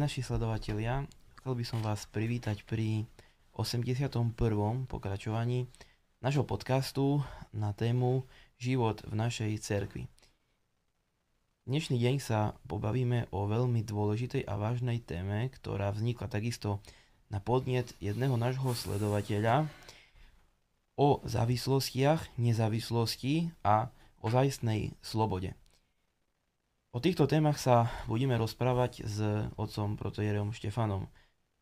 naši sledovatelia, chcel by som vás privítať pri 81. pokračovaní našho podcastu na tému Život v našej cerkvi. Dnešný deň sa pobavíme o veľmi dôležitej a vážnej téme, ktorá vznikla takisto na podnet jedného nášho sledovateľa o závislostiach, nezávislosti a o zaistnej slobode. O týchto témach sa budeme rozprávať s otcom protojerom Štefanom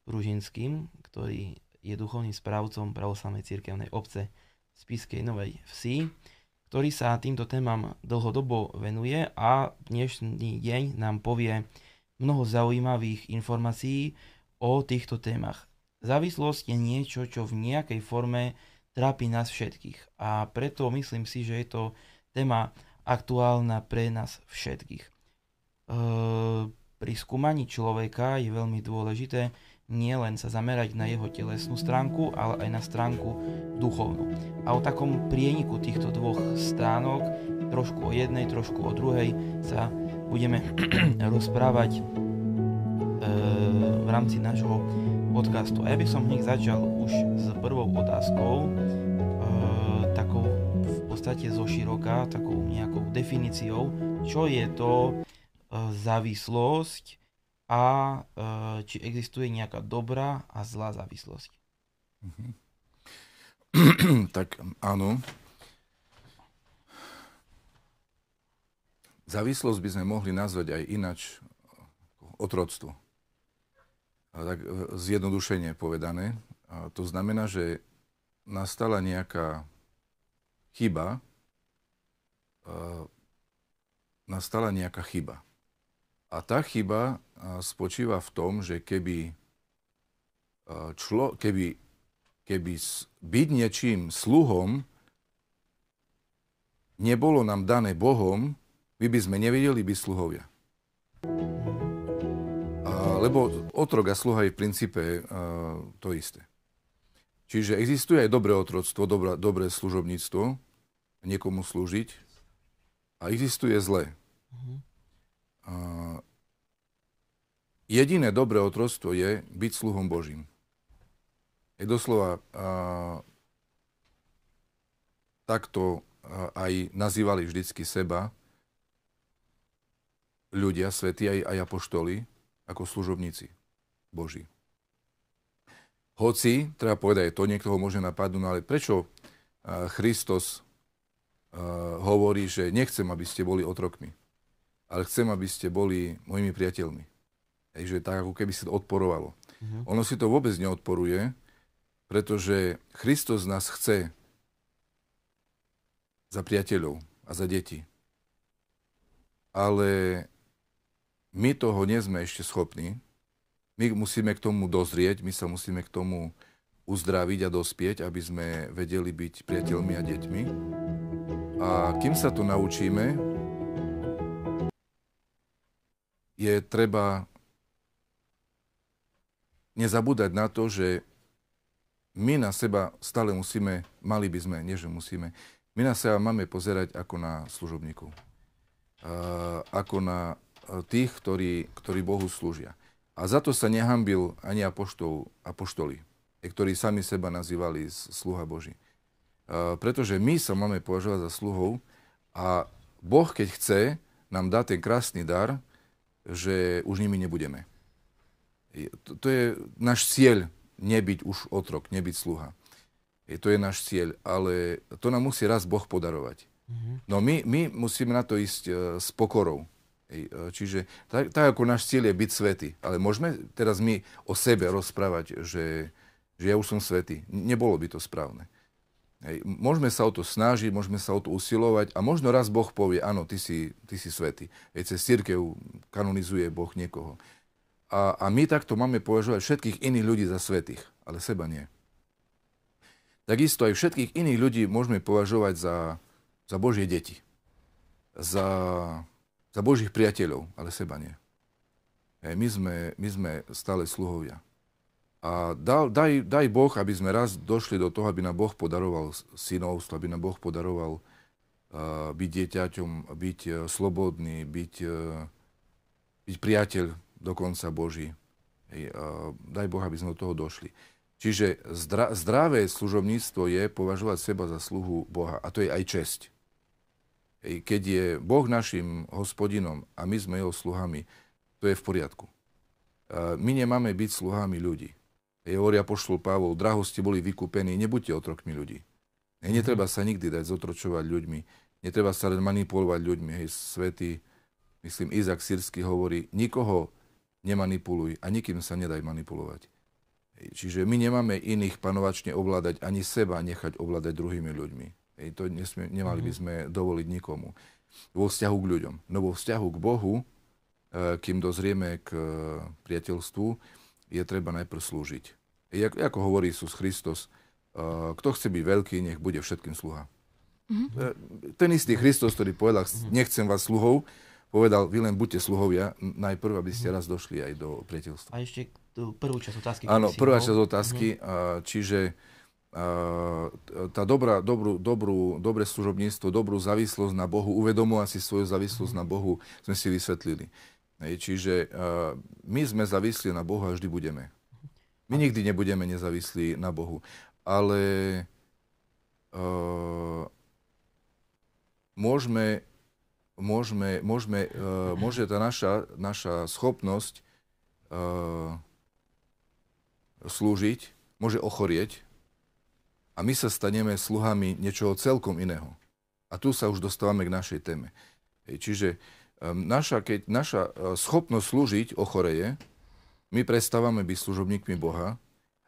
Ružinským, ktorý je duchovným správcom pravoslavnej cirkevnej obce Spiskej Novej Vsi, ktorý sa týmto témam dlhodobo venuje a dnešný deň nám povie mnoho zaujímavých informácií o týchto témach. Závislosť je niečo, čo v nejakej forme trápi nás všetkých a preto myslím si, že je to téma aktuálna pre nás všetkých. Ehm, pri skúmaní človeka je veľmi dôležité nielen sa zamerať na jeho telesnú stránku, ale aj na stránku duchovnú. A o takom prieniku týchto dvoch stránok, trošku o jednej, trošku o druhej, sa budeme rozprávať e, v rámci nášho podcastu. A ja by som hneď začal už s prvou otázkou, e, takou v podstate zo široka, takou nejakou definíciou, čo je to E, závislosť a e, či existuje nejaká dobrá a zlá závislosť. Mhm. tak áno. Závislosť by sme mohli nazvať aj inač otroctvo. Tak e, zjednodušenie povedané. to znamená, že nastala nejaká chyba, nastala nejaká chyba. A tá chyba spočíva v tom, že keby, člo, keby, keby byť niečím sluhom nebolo nám dané Bohom, my by sme nevedeli byť sluhovia. A, lebo otrok a sluha je v princípe a, to isté. Čiže existuje aj dobré otroctvo, dobré, dobré služobníctvo, niekomu slúžiť, a existuje zlé. Mhm jediné dobré otrostvo je byť sluhom Božím. Je doslova takto aj nazývali vždycky seba ľudia, svetí aj, aj apoštoli, ako služobníci Boží. Hoci, treba povedať, to niekoho môže napadnúť, no ale prečo Christos hovorí, že nechcem, aby ste boli otrokmi? ale chcem, aby ste boli mojimi priateľmi. Takže tak, ako keby si to odporovalo. Mm-hmm. Ono si to vôbec neodporuje, pretože Kristus nás chce za priateľov a za deti. Ale my toho nie sme ešte schopní. My musíme k tomu dozrieť, my sa musíme k tomu uzdraviť a dospieť, aby sme vedeli byť priateľmi a deťmi. A kým sa to naučíme, je treba nezabúdať na to, že my na seba stále musíme, mali by sme, nie že musíme, my na seba máme pozerať ako na služobníkov. ako na tých, ktorí, ktorí Bohu slúžia. A za to sa nehambil ani apoštol, apoštoli, e, ktorí sami seba nazývali sluha Boží. pretože my sa máme považovať za sluhov a Boh, keď chce, nám dá ten krásny dar, že už nimi nebudeme. To, to je náš cieľ, nebyť už otrok, nebyť sluha. Je, to je náš cieľ, ale to nám musí raz Boh podarovať. Mm-hmm. No my, my musíme na to ísť uh, s pokorou. uh, čiže tak, tak ako náš cieľ je byť svety, ale môžeme teraz my o sebe rozprávať, že, že ja už som svety. Nebolo by to správne. Hej. Môžeme sa o to snažiť, môžeme sa o to usilovať a možno raz Boh povie, áno, ty si, ty si svetý. Hej, cez církev kanonizuje Boh niekoho. A, a my takto máme považovať všetkých iných ľudí za svetých, ale seba nie. Takisto aj všetkých iných ľudí môžeme považovať za, za Božie deti. Za, za Božích priateľov, ale seba nie. Hej, my, sme, my sme stále sluhovia. A dal, daj, daj Boh, aby sme raz došli do toho, aby nám Boh podaroval synovstvo, aby nám Boh podaroval uh, byť dieťaťom, byť uh, slobodný, byť, uh, byť priateľ dokonca Boží. Hej, uh, daj Boh, aby sme do toho došli. Čiže zdra, zdravé služobníctvo je považovať seba za sluhu Boha. A to je aj česť. Hej, keď je Boh našim hospodinom a my sme jeho sluhami, to je v poriadku. E, my nemáme byť sluhami ľudí. Je hovorí apoštol Pavol, drahosti boli vykúpení, nebuďte otrokmi ľudí. Hej, netreba sa nikdy dať zotročovať ľuďmi, netreba sa len manipulovať ľuďmi. Hej, svetý, myslím, Izak Sírsky hovorí, nikoho nemanipuluj a nikým sa nedaj manipulovať. Hej, čiže my nemáme iných panovačne ovládať, ani seba nechať ovládať druhými ľuďmi. Hej, to nesmie, nemali by mhm. sme dovoliť nikomu. Vo vzťahu k ľuďom. No vo vzťahu k Bohu, eh, kým dozrieme k eh, priateľstvu, je treba najprv slúžiť. Jak, ako hovorí Isus Christos, uh, kto chce byť veľký, nech bude všetkým sluha. Mm-hmm. ten istý Christos, ktorý povedal, mhm. nechcem vás sluhov, povedal, vy len buďte sluhovia najprv, aby ste mhm. raz došli aj do priateľstva. A ešte prvú časť otázky. Áno, prvá časť otázky, mm-hmm. čiže tá dobrá, dobrú, dobrú, dobré služobníctvo, dobrú závislosť na Bohu, uvedomovať si svoju závislosť mm-hmm. na Bohu, sme si vysvetlili. Čiže my sme závislí na Bohu a vždy budeme. My nikdy nebudeme nezávislí na Bohu. Ale uh, môžeme, môžeme, môžeme, uh, môže tá naša, naša schopnosť uh, slúžiť, môže ochorieť a my sa staneme sluhami niečoho celkom iného. A tu sa už dostávame k našej téme. Čiže uh, Ehm, naša, keď naša e, schopnosť slúžiť ochoreje, my prestávame byť služobníkmi Boha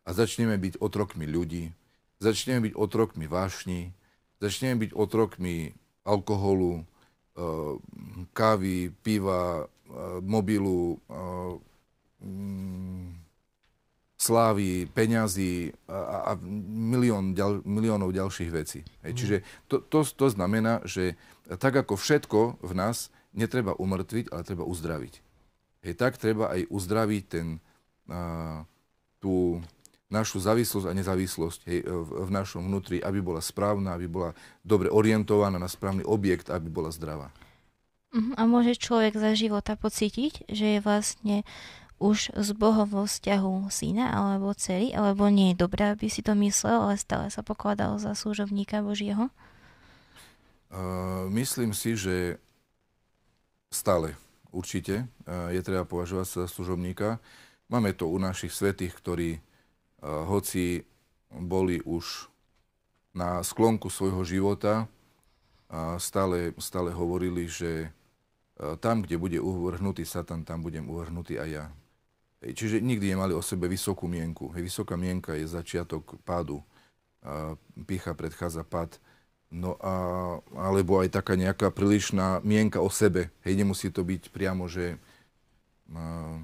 a začneme byť otrokmi ľudí, začneme byť otrokmi vášni, začneme byť otrokmi alkoholu, e, kávy, piva, e, mobilu, mm, slávy, peňazí a, a milión, ďal, miliónov ďalších vecí. Hej. Mm. Čiže to, to, to znamená, že tak ako všetko v nás netreba umrtviť, ale treba uzdraviť. Hej, tak treba aj uzdraviť ten, a, tú našu závislosť a nezávislosť hej, v, v našom vnútri, aby bola správna, aby bola dobre orientovaná na správny objekt, aby bola zdravá. Mhm, a môže človek za života pocítiť, že je vlastne už z Boha vo vzťahu syna alebo dcery, alebo nie je dobré, aby si to myslel, ale stále sa pokladal za služovníka Božieho? Uh, myslím si, že Stále, určite, je treba považovať sa za služobníka. Máme to u našich svetých, ktorí hoci boli už na sklonku svojho života, stále, stále hovorili, že tam, kde bude uvrhnutý Satan, tam budem uvrhnutý aj ja. Čiže nikdy nemali o sebe vysokú mienku. Vysoká mienka je začiatok pádu. Pícha predchádza pád. No a, alebo aj taká nejaká prílišná mienka o sebe. Hej, nemusí to byť priamo, že a,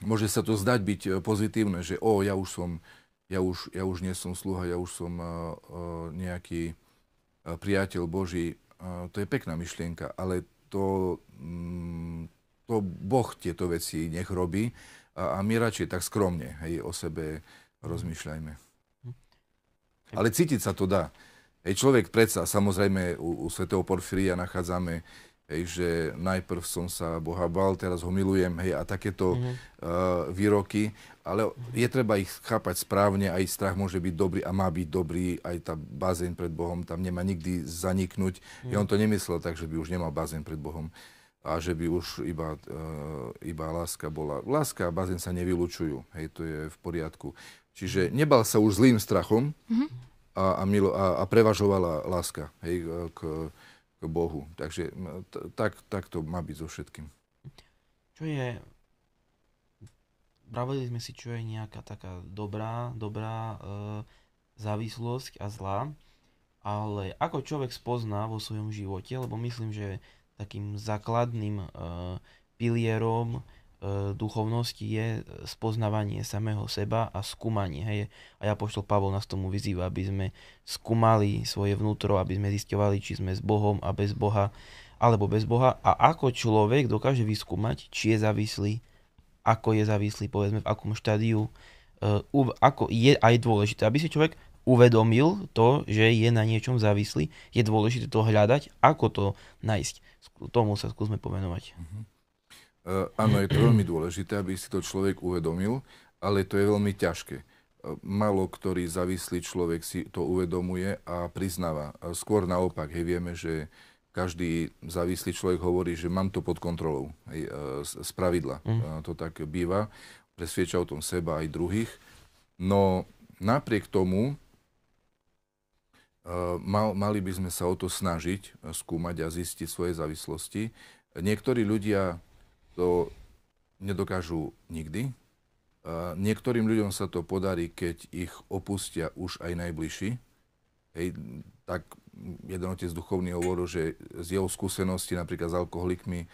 môže sa to zdať byť e, pozitívne, že o, ja už som, ja už, ja už nie som sluha, ja už som a, e, a, e, nejaký a, priateľ Boží. A, to je pekná myšlienka, ale to, m, mm, to Boh tieto veci nech robí a, a my radšej tak skromne hej, o sebe mhm. rozmýšľajme. Mhm. Ale cítiť sa to dá. Hej, človek predsa, samozrejme u, u svetého Porfíria nachádzame, hej, že najprv som sa Boha bal, teraz ho milujem, hej, a takéto mm-hmm. uh, výroky, ale je treba ich chápať správne, aj strach môže byť dobrý a má byť dobrý, aj tá bazén pred Bohom tam nemá nikdy zaniknúť. Mm-hmm. Ja on to nemyslel tak, že by už nemal bazén pred Bohom a že by už iba, uh, iba láska bola. Láska a bazén sa nevylučujú, hej, to je v poriadku. Čiže nebal sa už zlým strachom, mm-hmm a, a, milo, a, a prevažovala láska hej, k, k Bohu. Takže t- tak, tak to má byť so všetkým. Čo je... Pravili sme si, čo je nejaká taká dobrá, dobrá e, závislosť a zlá, ale ako človek spozná vo svojom živote, lebo myslím, že takým základným e, pilierom E, duchovnosti je spoznávanie samého seba a skúmanie. Hej. A ja poštol Pavol nás tomu vyzýva, aby sme skúmali svoje vnútro, aby sme zistovali, či sme s Bohom a bez Boha, alebo bez Boha. A ako človek dokáže vyskúmať, či je závislý, ako je závislý, povedzme v akom štádiu, e, ako je aj dôležité, aby si človek uvedomil to, že je na niečom závislý, je dôležité to hľadať, ako to nájsť. Tomu sa skúsme pomenovať. Mm-hmm. Eh, áno, je to veľmi dôležité, aby si to človek uvedomil, ale to je veľmi ťažké. Eh, Malo ktorý závislý človek si to uvedomuje a priznáva. Eh, skôr naopak, hej, vieme, že každý závislý človek hovorí, že mám to pod kontrolou. Hej, z pravidla mm. to tak býva. Presvieča o tom seba aj druhých. No napriek tomu, mal, mali by sme sa o to snažiť, skúmať a zistiť svoje závislosti. Niektorí ľudia to nedokážu nikdy. niektorým ľuďom sa to podarí, keď ich opustia už aj najbližší. Hej, tak jeden otec duchovný hovoril, že z jeho skúsenosti napríklad s alkoholikmi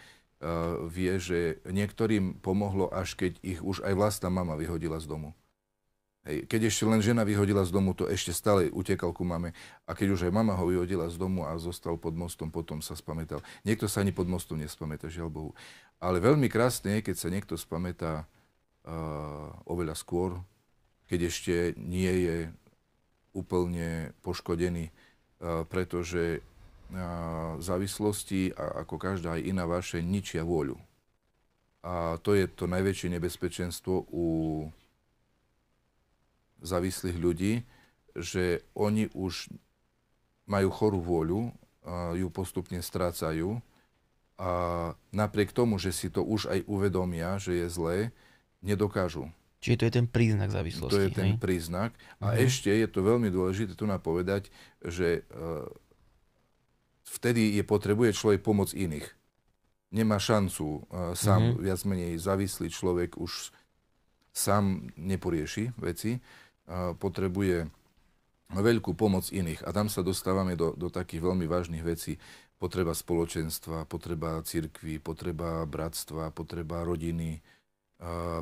vie, že niektorým pomohlo až keď ich už aj vlastná mama vyhodila z domu. Hej, keď ešte len žena vyhodila z domu, to ešte stále utekal ku mame. A keď už aj mama ho vyhodila z domu a zostal pod mostom, potom sa spamätal. Niekto sa ani pod mostom nespamätá, žiaľ Bohu. Ale veľmi krásne je, keď sa niekto spamätá uh, oveľa skôr, keď ešte nie je úplne poškodený, uh, pretože uh, závislosti, a ako každá aj iná vaše, ničia vôľu. A to je to najväčšie nebezpečenstvo u závislých ľudí, že oni už majú chorú vôľu, uh, ju postupne strácajú a napriek tomu, že si to už aj uvedomia, že je zlé, nedokážu. Čiže to je ten príznak závislosti. To je hej? ten príznak. A uh-huh. ešte je to veľmi dôležité tu napovedať, že uh, vtedy je potrebuje človek pomoc iných. Nemá šancu uh, sám uh-huh. viac menej závislý človek už sám neporieši veci. Uh, potrebuje veľkú pomoc iných. A tam sa dostávame do, do takých veľmi vážnych vecí potreba spoločenstva, potreba církvy, potreba bratstva, potreba rodiny,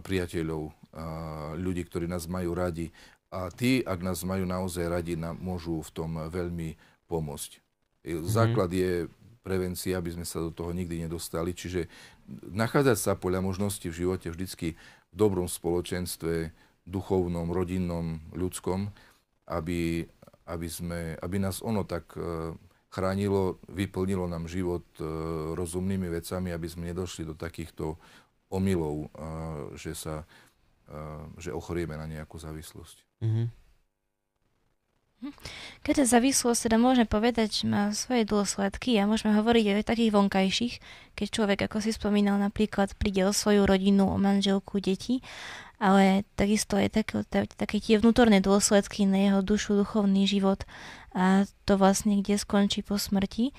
priateľov, ľudí, ktorí nás majú radi. A tí, ak nás majú naozaj radi, nám môžu v tom veľmi pomôcť. E, mhm. Základ je prevencia, aby sme sa do toho nikdy nedostali. Čiže nachádzať sa podľa možnosti v živote vždycky v dobrom spoločenstve, duchovnom, rodinnom, ľudskom, aby, aby, sme, aby nás ono tak e, chránilo, vyplnilo nám život e, rozumnými vecami, aby sme nedošli do takýchto omylov, e, že sa e, že ochorieme na nejakú závislosť. Mm-hmm. Hm. Keďže závislosť teda môžeme povedať, že má svoje dôsledky a môžeme hovoriť aj o takých vonkajších, keď človek, ako si spomínal, napríklad príde o svoju rodinu, o manželku, deti ale takisto aj také, také tie vnútorné dôsledky na jeho dušu, duchovný život a to vlastne, kde skončí po smrti.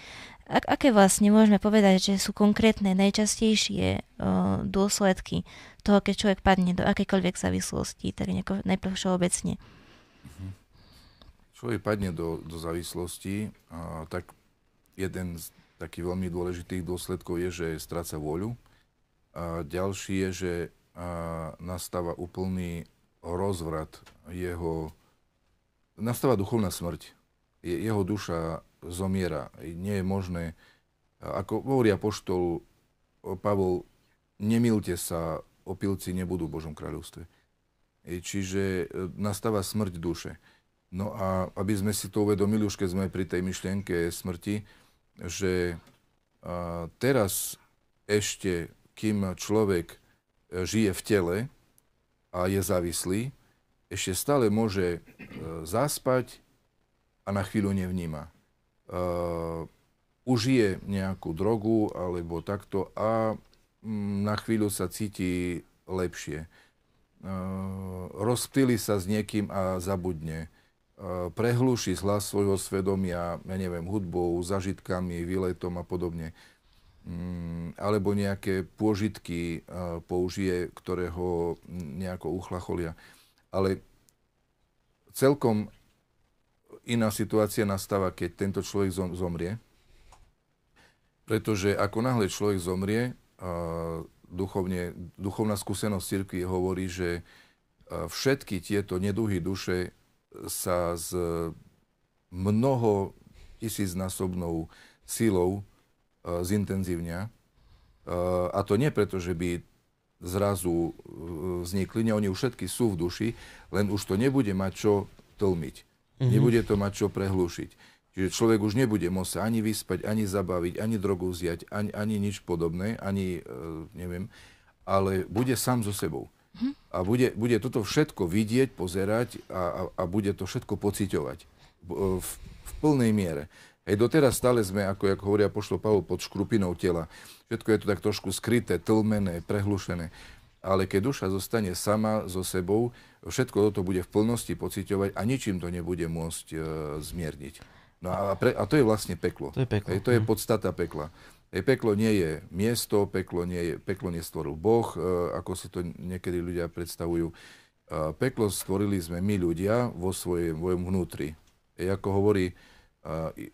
A, aké vlastne môžeme povedať, že sú konkrétne najčastejšie o, dôsledky toho, keď človek padne do akékoľvek závislosti, tak nejako, najprv všeobecne? Mhm. Človek padne do, do závislosti, a, tak jeden z takých veľmi dôležitých dôsledkov je, že stráca voľu. A ďalší je, že a nastáva úplný rozvrat jeho... Nastáva duchovná smrť. Jeho duša zomiera. Nie je možné, ako hovorí apoštol Pavol, nemilte sa, opilci nebudú v Božom kráľovstve. Čiže e, nastáva smrť duše. No a aby sme si to uvedomili, už keď sme pri tej myšlienke smrti, že teraz ešte, kým človek žije v tele a je závislý, ešte stále môže e, zaspať a na chvíľu nevníma. E, užije nejakú drogu alebo takto a mm, na chvíľu sa cíti lepšie. E, rozptýli sa s niekým a zabudne prehluší hlas svojho svedomia, ja neviem, hudbou, zažitkami, výletom a podobne. Mm, alebo nejaké pôžitky eh, použije, ktoré ho nejako uchlacholia. Ale celkom iná situácia nastáva, keď tento človek zomrie, pretože ako náhle človek zomrie, eh, duchovne, duchovná skúsenosť cirkvi hovorí, že eh, všetky tieto neduhy duše sa s mnoho tisícnásobnou silou E, zintenzívnia. E, a to nie preto, že by zrazu e, vznikli, ne, oni už všetky sú v duši, len už to nebude mať čo tlmiť. Mm-hmm. Nebude to mať čo prehlušiť. Čiže človek už nebude môcť ani vyspať, ani zabaviť, ani drogu vziať, ani, ani nič podobné, ani, e, neviem, ale bude sám so sebou. Mm-hmm. A bude, bude toto všetko vidieť, pozerať a, a, a bude to všetko pociťovať v, v plnej miere. Hej, doteraz stále sme, ako, ako hovoria pošlo Pavol, pod škrupinou tela. Všetko je to tak trošku skryté, tlmené, prehlušené. Ale keď duša zostane sama so sebou, všetko toto bude v plnosti pociťovať a ničím to nebude môcť e, zmierniť. No a, pre, a to je vlastne peklo. To je peklo. Hej, to je mhm. podstata pekla. Hej, peklo nie je miesto, peklo, nie je, peklo stvoril Boh, e, ako si to niekedy ľudia predstavujú. E, peklo stvorili sme my ľudia vo svojom vnútri. E, ako hovorí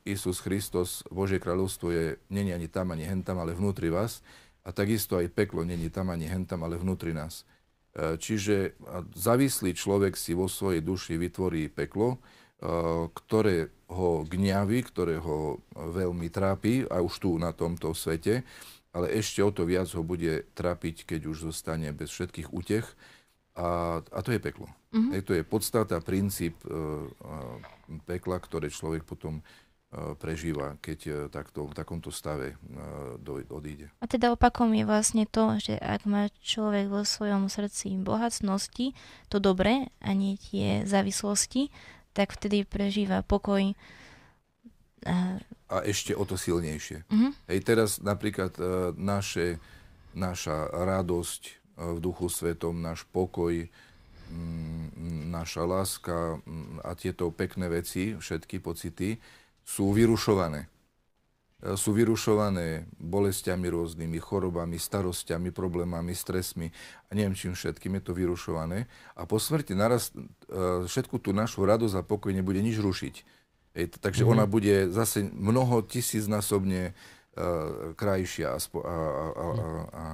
Isus Hristos, Božie kráľovstvo je, není ani tam, ani hentam, ale vnútri vás. A takisto aj peklo není tam, ani hentam, ale vnútri nás. E, čiže závislý človek si vo svojej duši vytvorí peklo, e, ktoré ho gňaví, ktoré ho veľmi trápi, a už tu na tomto svete, ale ešte o to viac ho bude trápiť, keď už zostane bez všetkých útech. A, a to je peklo. Mm-hmm. Hej, to je podstata, princíp e, e, pekla, ktoré človek potom e, prežíva, keď e, takto, v takomto stave e, do, odíde. A teda opakom je vlastne to, že ak má človek vo svojom srdci bohatnosti to dobré a nie tie závislosti, tak vtedy prežíva pokoj. A, e, a ešte o to silnejšie. Mm-hmm. Hej, teraz napríklad e, naše, naša radosť, v Duchu Svetom, náš pokoj, mm, naša láska mm, a tieto pekné veci, všetky pocity, sú vyrušované. E, sú vyrušované bolestiami rôznymi, chorobami, starostiami, problémami, stresmi a neviem čím všetkým je to vyrušované. A po smrti naraz e, všetku tú našu radosť a pokoj nebude nič rušiť. Ej, takže mm-hmm. ona bude zase mnoho tisícnásobne uh, krajšia a, a, a, a, a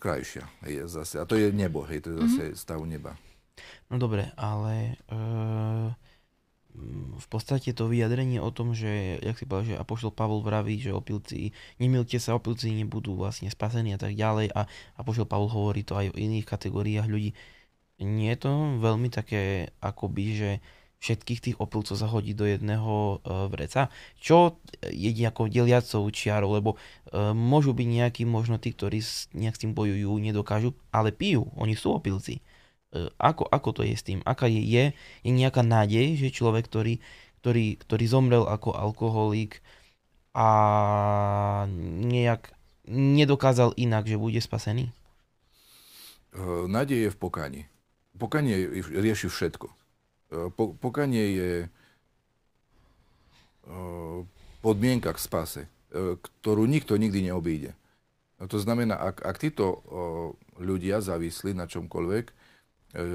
krajšia. je zase. A to je nebo, hej, to je zase mm-hmm. stav neba. No dobre, ale e, mm, v podstate to vyjadrenie o tom, že, jak si povedal, že Apoštol Pavol vraví, že opilci, nemilte sa, opilci nebudú vlastne spasení a tak ďalej a Apoštol Pavol hovorí to aj o iných kategóriách ľudí. Nie je to veľmi také akoby, že všetkých tých opilcov zahodí do jedného e, vreca, čo e, je ako deliacou čiarou, lebo e, môžu byť nejakí možno tí, ktorí nejak s tým bojujú, nedokážu, ale pijú, oni sú opilci. Ako, ako to je s tým? Aká je, je, je nejaká nádej, že človek, ktorý, ktorý, ktorý zomrel ako alkoholík a nejak nedokázal inak, že bude spasený? Nádej je v pokáni. Pokanie rieši všetko E, pokanie je e, podmienka k spase, e, ktorú nikto nikdy neobíde. To znamená, ak, ak títo ľudia závislí na čomkoľvek,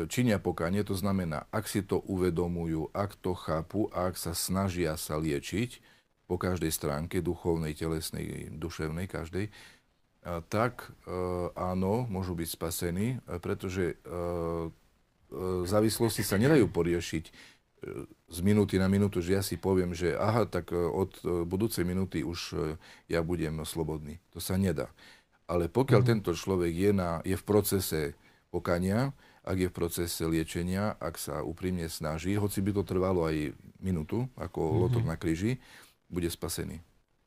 činia pokanie, to znamená, ak si to uvedomujú, ak to chápu a ak sa snažia sa liečiť po každej stránke, duchovnej, telesnej, duševnej, každej, tak áno, môžu byť spasení, pretože závislosti sa nedajú poriešiť e, z minúty na minútu, že ja si poviem, že aha, tak e, od e, budúcej minúty už ja budem slobodný. To sa nedá. Ale pokiaľ mm. tento človek je, na, je v procese pokania, ak je v procese liečenia, ak sa úprimne snaží, hoci by to trvalo aj minútu, ako mm-hmm. lotok na kríži, bude spasený.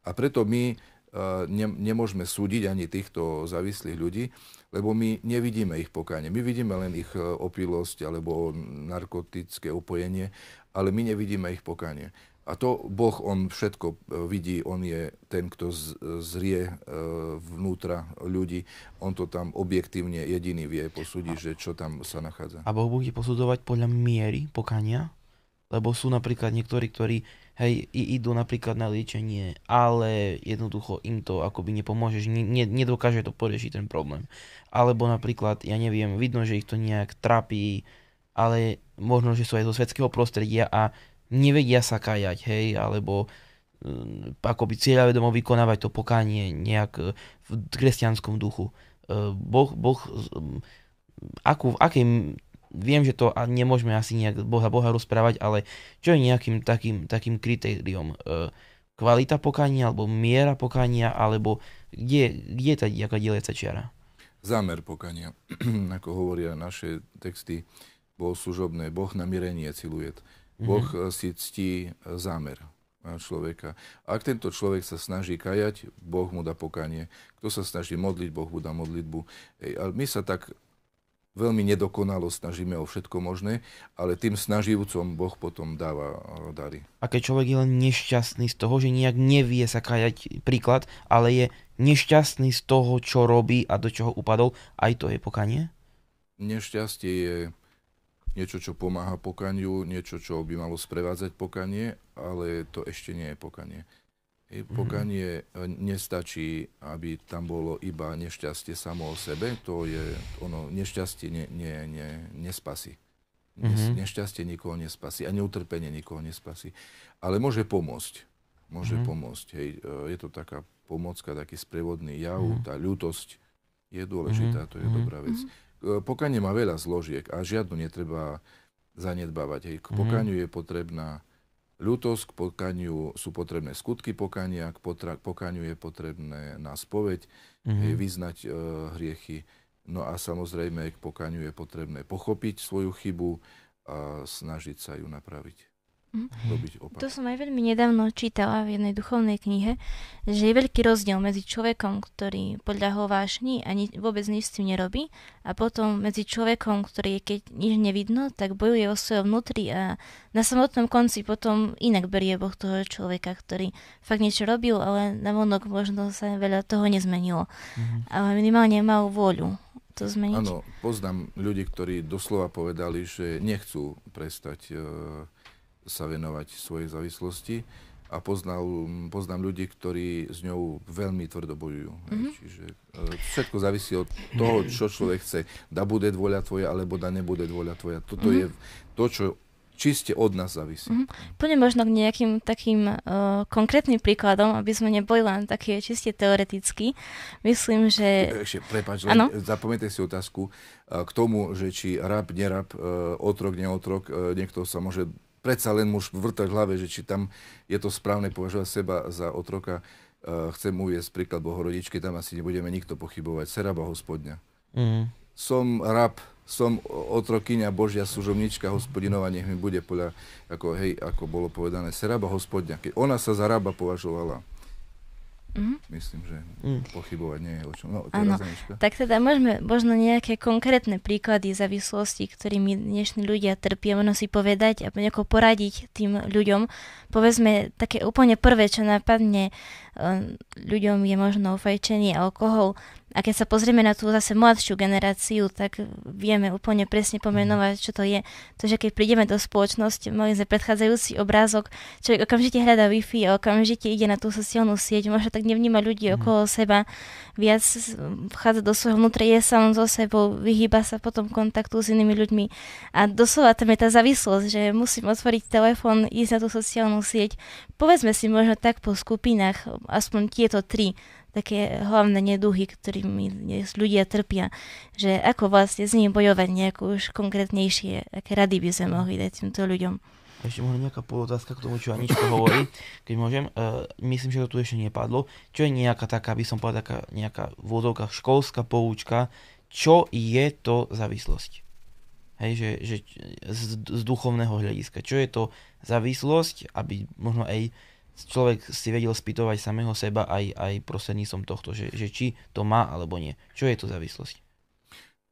A preto my Eh, ne, nemôžeme súdiť ani týchto závislých ľudí, lebo my nevidíme ich pokáne. My vidíme len ich eh, opilosť alebo narkotické opojenie, ale my nevidíme ich pokáne. A to Boh, on všetko eh, vidí, on je ten, kto zrie vnútra ľudí, on to tam objektívne jediný vie posúdiť, že čo tam sa nachádza. A Boh bude posudzovať podľa miery pokania? Lebo sú napríklad niektorí, ktorí hej, i idú napríklad na liečenie, ale jednoducho im to akoby nepomôže, že ne, nedokáže to poriešiť ten problém. Alebo napríklad, ja neviem, vidno, že ich to nejak trápi, ale možno, že sú aj zo svetského prostredia a nevedia sa kajať, hej, alebo mm, akoby cieľavedomo vykonávať to pokánie nejak e, v kresťanskom duchu. E, boh, boh akú, v akej viem, že to nemôžeme asi nejak boha boha rozprávať, ale čo je nejakým takým, takým kritériom? E, kvalita pokania, alebo miera pokania, alebo kde, kde je tá nejaká deliaca čiara? Zámer pokania, ako hovoria naše texty, bol služobné. Boh na mirenie ciluje. Mhm. Boh mm-hmm. si ctí e, zámer človeka. Ak tento človek sa snaží kajať, Boh mu dá pokanie. Kto sa snaží modliť, Boh mu dá modlitbu. Ej, ale my sa tak veľmi nedokonalo, snažíme o všetko možné, ale tým snaživcom Boh potom dáva eh, dary. A keď človek je len nešťastný z toho, že nejak nevie sa kajať príklad, ale je nešťastný z toho, čo robí a do čoho upadol, aj to je pokanie? Nešťastie je niečo, čo pomáha pokaniu, niečo, čo by malo sprevádzať pokanie, ale to ešte nie je pokanie. Pokanie mhm. eh, nestačí, aby tam bolo iba nešťastie samo o sebe, to je, ono, nešťastie ne, ne, ne, nespasí. Mm-hmm. Nešťastie nikoho nespasí a neutrpenie nikoho nespasí. Ale môže pomôcť. Môže mm-hmm. pomôcť. Hej, eh, je to taká pomocka, taký sprevodný jav, mm-hmm. tá ľútosť je dôležitá, mm-hmm. to je dobrá mhm. vec. Mm-hmm. Pokanie má veľa zložiek a žiadnu netreba zanedbávať. Hej, k mhm. pokaniu mm-hmm. je potrebná ľutosť, k pokaniu sú potrebné skutky pokania, k potra- pokaniu je potrebné na spoveď, mm-hmm. vyznať e, hriechy. No a samozrejme k pokaniu je potrebné pochopiť svoju chybu a snažiť sa ju napraviť. Mhm. robiť opak. To som aj veľmi nedávno čítala v jednej duchovnej knihe, že je veľký rozdiel medzi človekom, ktorý podľahol vášni a ni- vôbec nič s tým nerobí a potom medzi človekom, ktorý keď nič nevidno, tak bojuje o svoje vnútri a na samotnom konci potom inak berie Boh toho človeka, ktorý fakt niečo robil, ale na vonok možno sa veľa toho nezmenilo. Mm-hmm. Ale minimálne mal vôľu to zmeniť. Áno, poznám ľudí, ktorí doslova povedali, že nechcú prestať uh, sa venovať svojej závislosti a poznal, poznám ľudí, ktorí s ňou veľmi tvrdo bojujú. Mm-hmm. Čiže e, všetko závisí od toho, čo človek chce. Da bude dvoľa tvoja, alebo da nebude dvoľa tvoja. Toto mm-hmm. je to, čo čiste od nás závisí. Mm-hmm. Poďme možno k nejakým takým uh, konkrétnym príkladom, aby sme neboli len také čiste teoreticky. Myslím, že... E, ešte, prepáč, len zapamätaj si otázku uh, k tomu, že či rab, nerab, uh, otrok, neotrok, uh, niekto sa môže predsa len muž vrtať hlave, že či tam je to správne považovať seba za otroka. Uh, chcem uviesť príklad Bohorodičky, tam asi nebudeme nikto pochybovať. Seraba hospodňa. Mm. Som rab, som otrokyňa Božia služobnička, hospodinova nech mi bude poľa, ako, hej, ako bolo povedané, seraba hospodňa. Keď ona sa za raba považovala, Mm-hmm. Myslím, že mm. pochybovať nie je o čom. No, Tak teda môžeme možno nejaké konkrétne príklady závislosti, ktorými dnešní ľudia trpia, možno si povedať a nejako poradiť tým ľuďom. Povedzme, také úplne prvé, čo napadne eh, ľuďom je možno fajčenie, alkohol. A keď sa pozrieme na tú zase mladšiu generáciu, tak vieme úplne presne mhm. pomenovať, čo to je. To, že keď prídeme do spoločnosti, mali sme predchádzajúci obrázok, človek okamžite hľadá Wi-Fi a okamžite ide na tú sociálnu sieť, možno tak nevníma ľudí mm. okolo seba, viac vchádza do svojho vnútra, je sám so sebou, vyhýba sa potom kontaktu s inými ľuďmi. A doslova tam je tá závislosť, že musím otvoriť telefón, ísť na tú sociálnu sieť. Povedzme si možno tak po skupinách, aspoň tieto tri také hlavné neduhy, ktorými ľudia trpia, že ako vlastne s nimi bojovať nejakú už konkrétnejšie, aké rady by sme mohli dať týmto ľuďom. Ešte možno nejaká polotázka k tomu, čo Anička hovorí, keď môžem. Uh, myslím, že to tu ešte nepadlo. Čo je nejaká taká, by som povedal, taká nejaká vôzovka, školská poučka, čo je to závislosť? Hej, že, že z, z duchovného hľadiska. Čo je to závislosť, aby možno aj človek si vedel spýtovať samého seba aj, aj prostredníctvom tohto, že, že či to má alebo nie. Čo je to závislosť?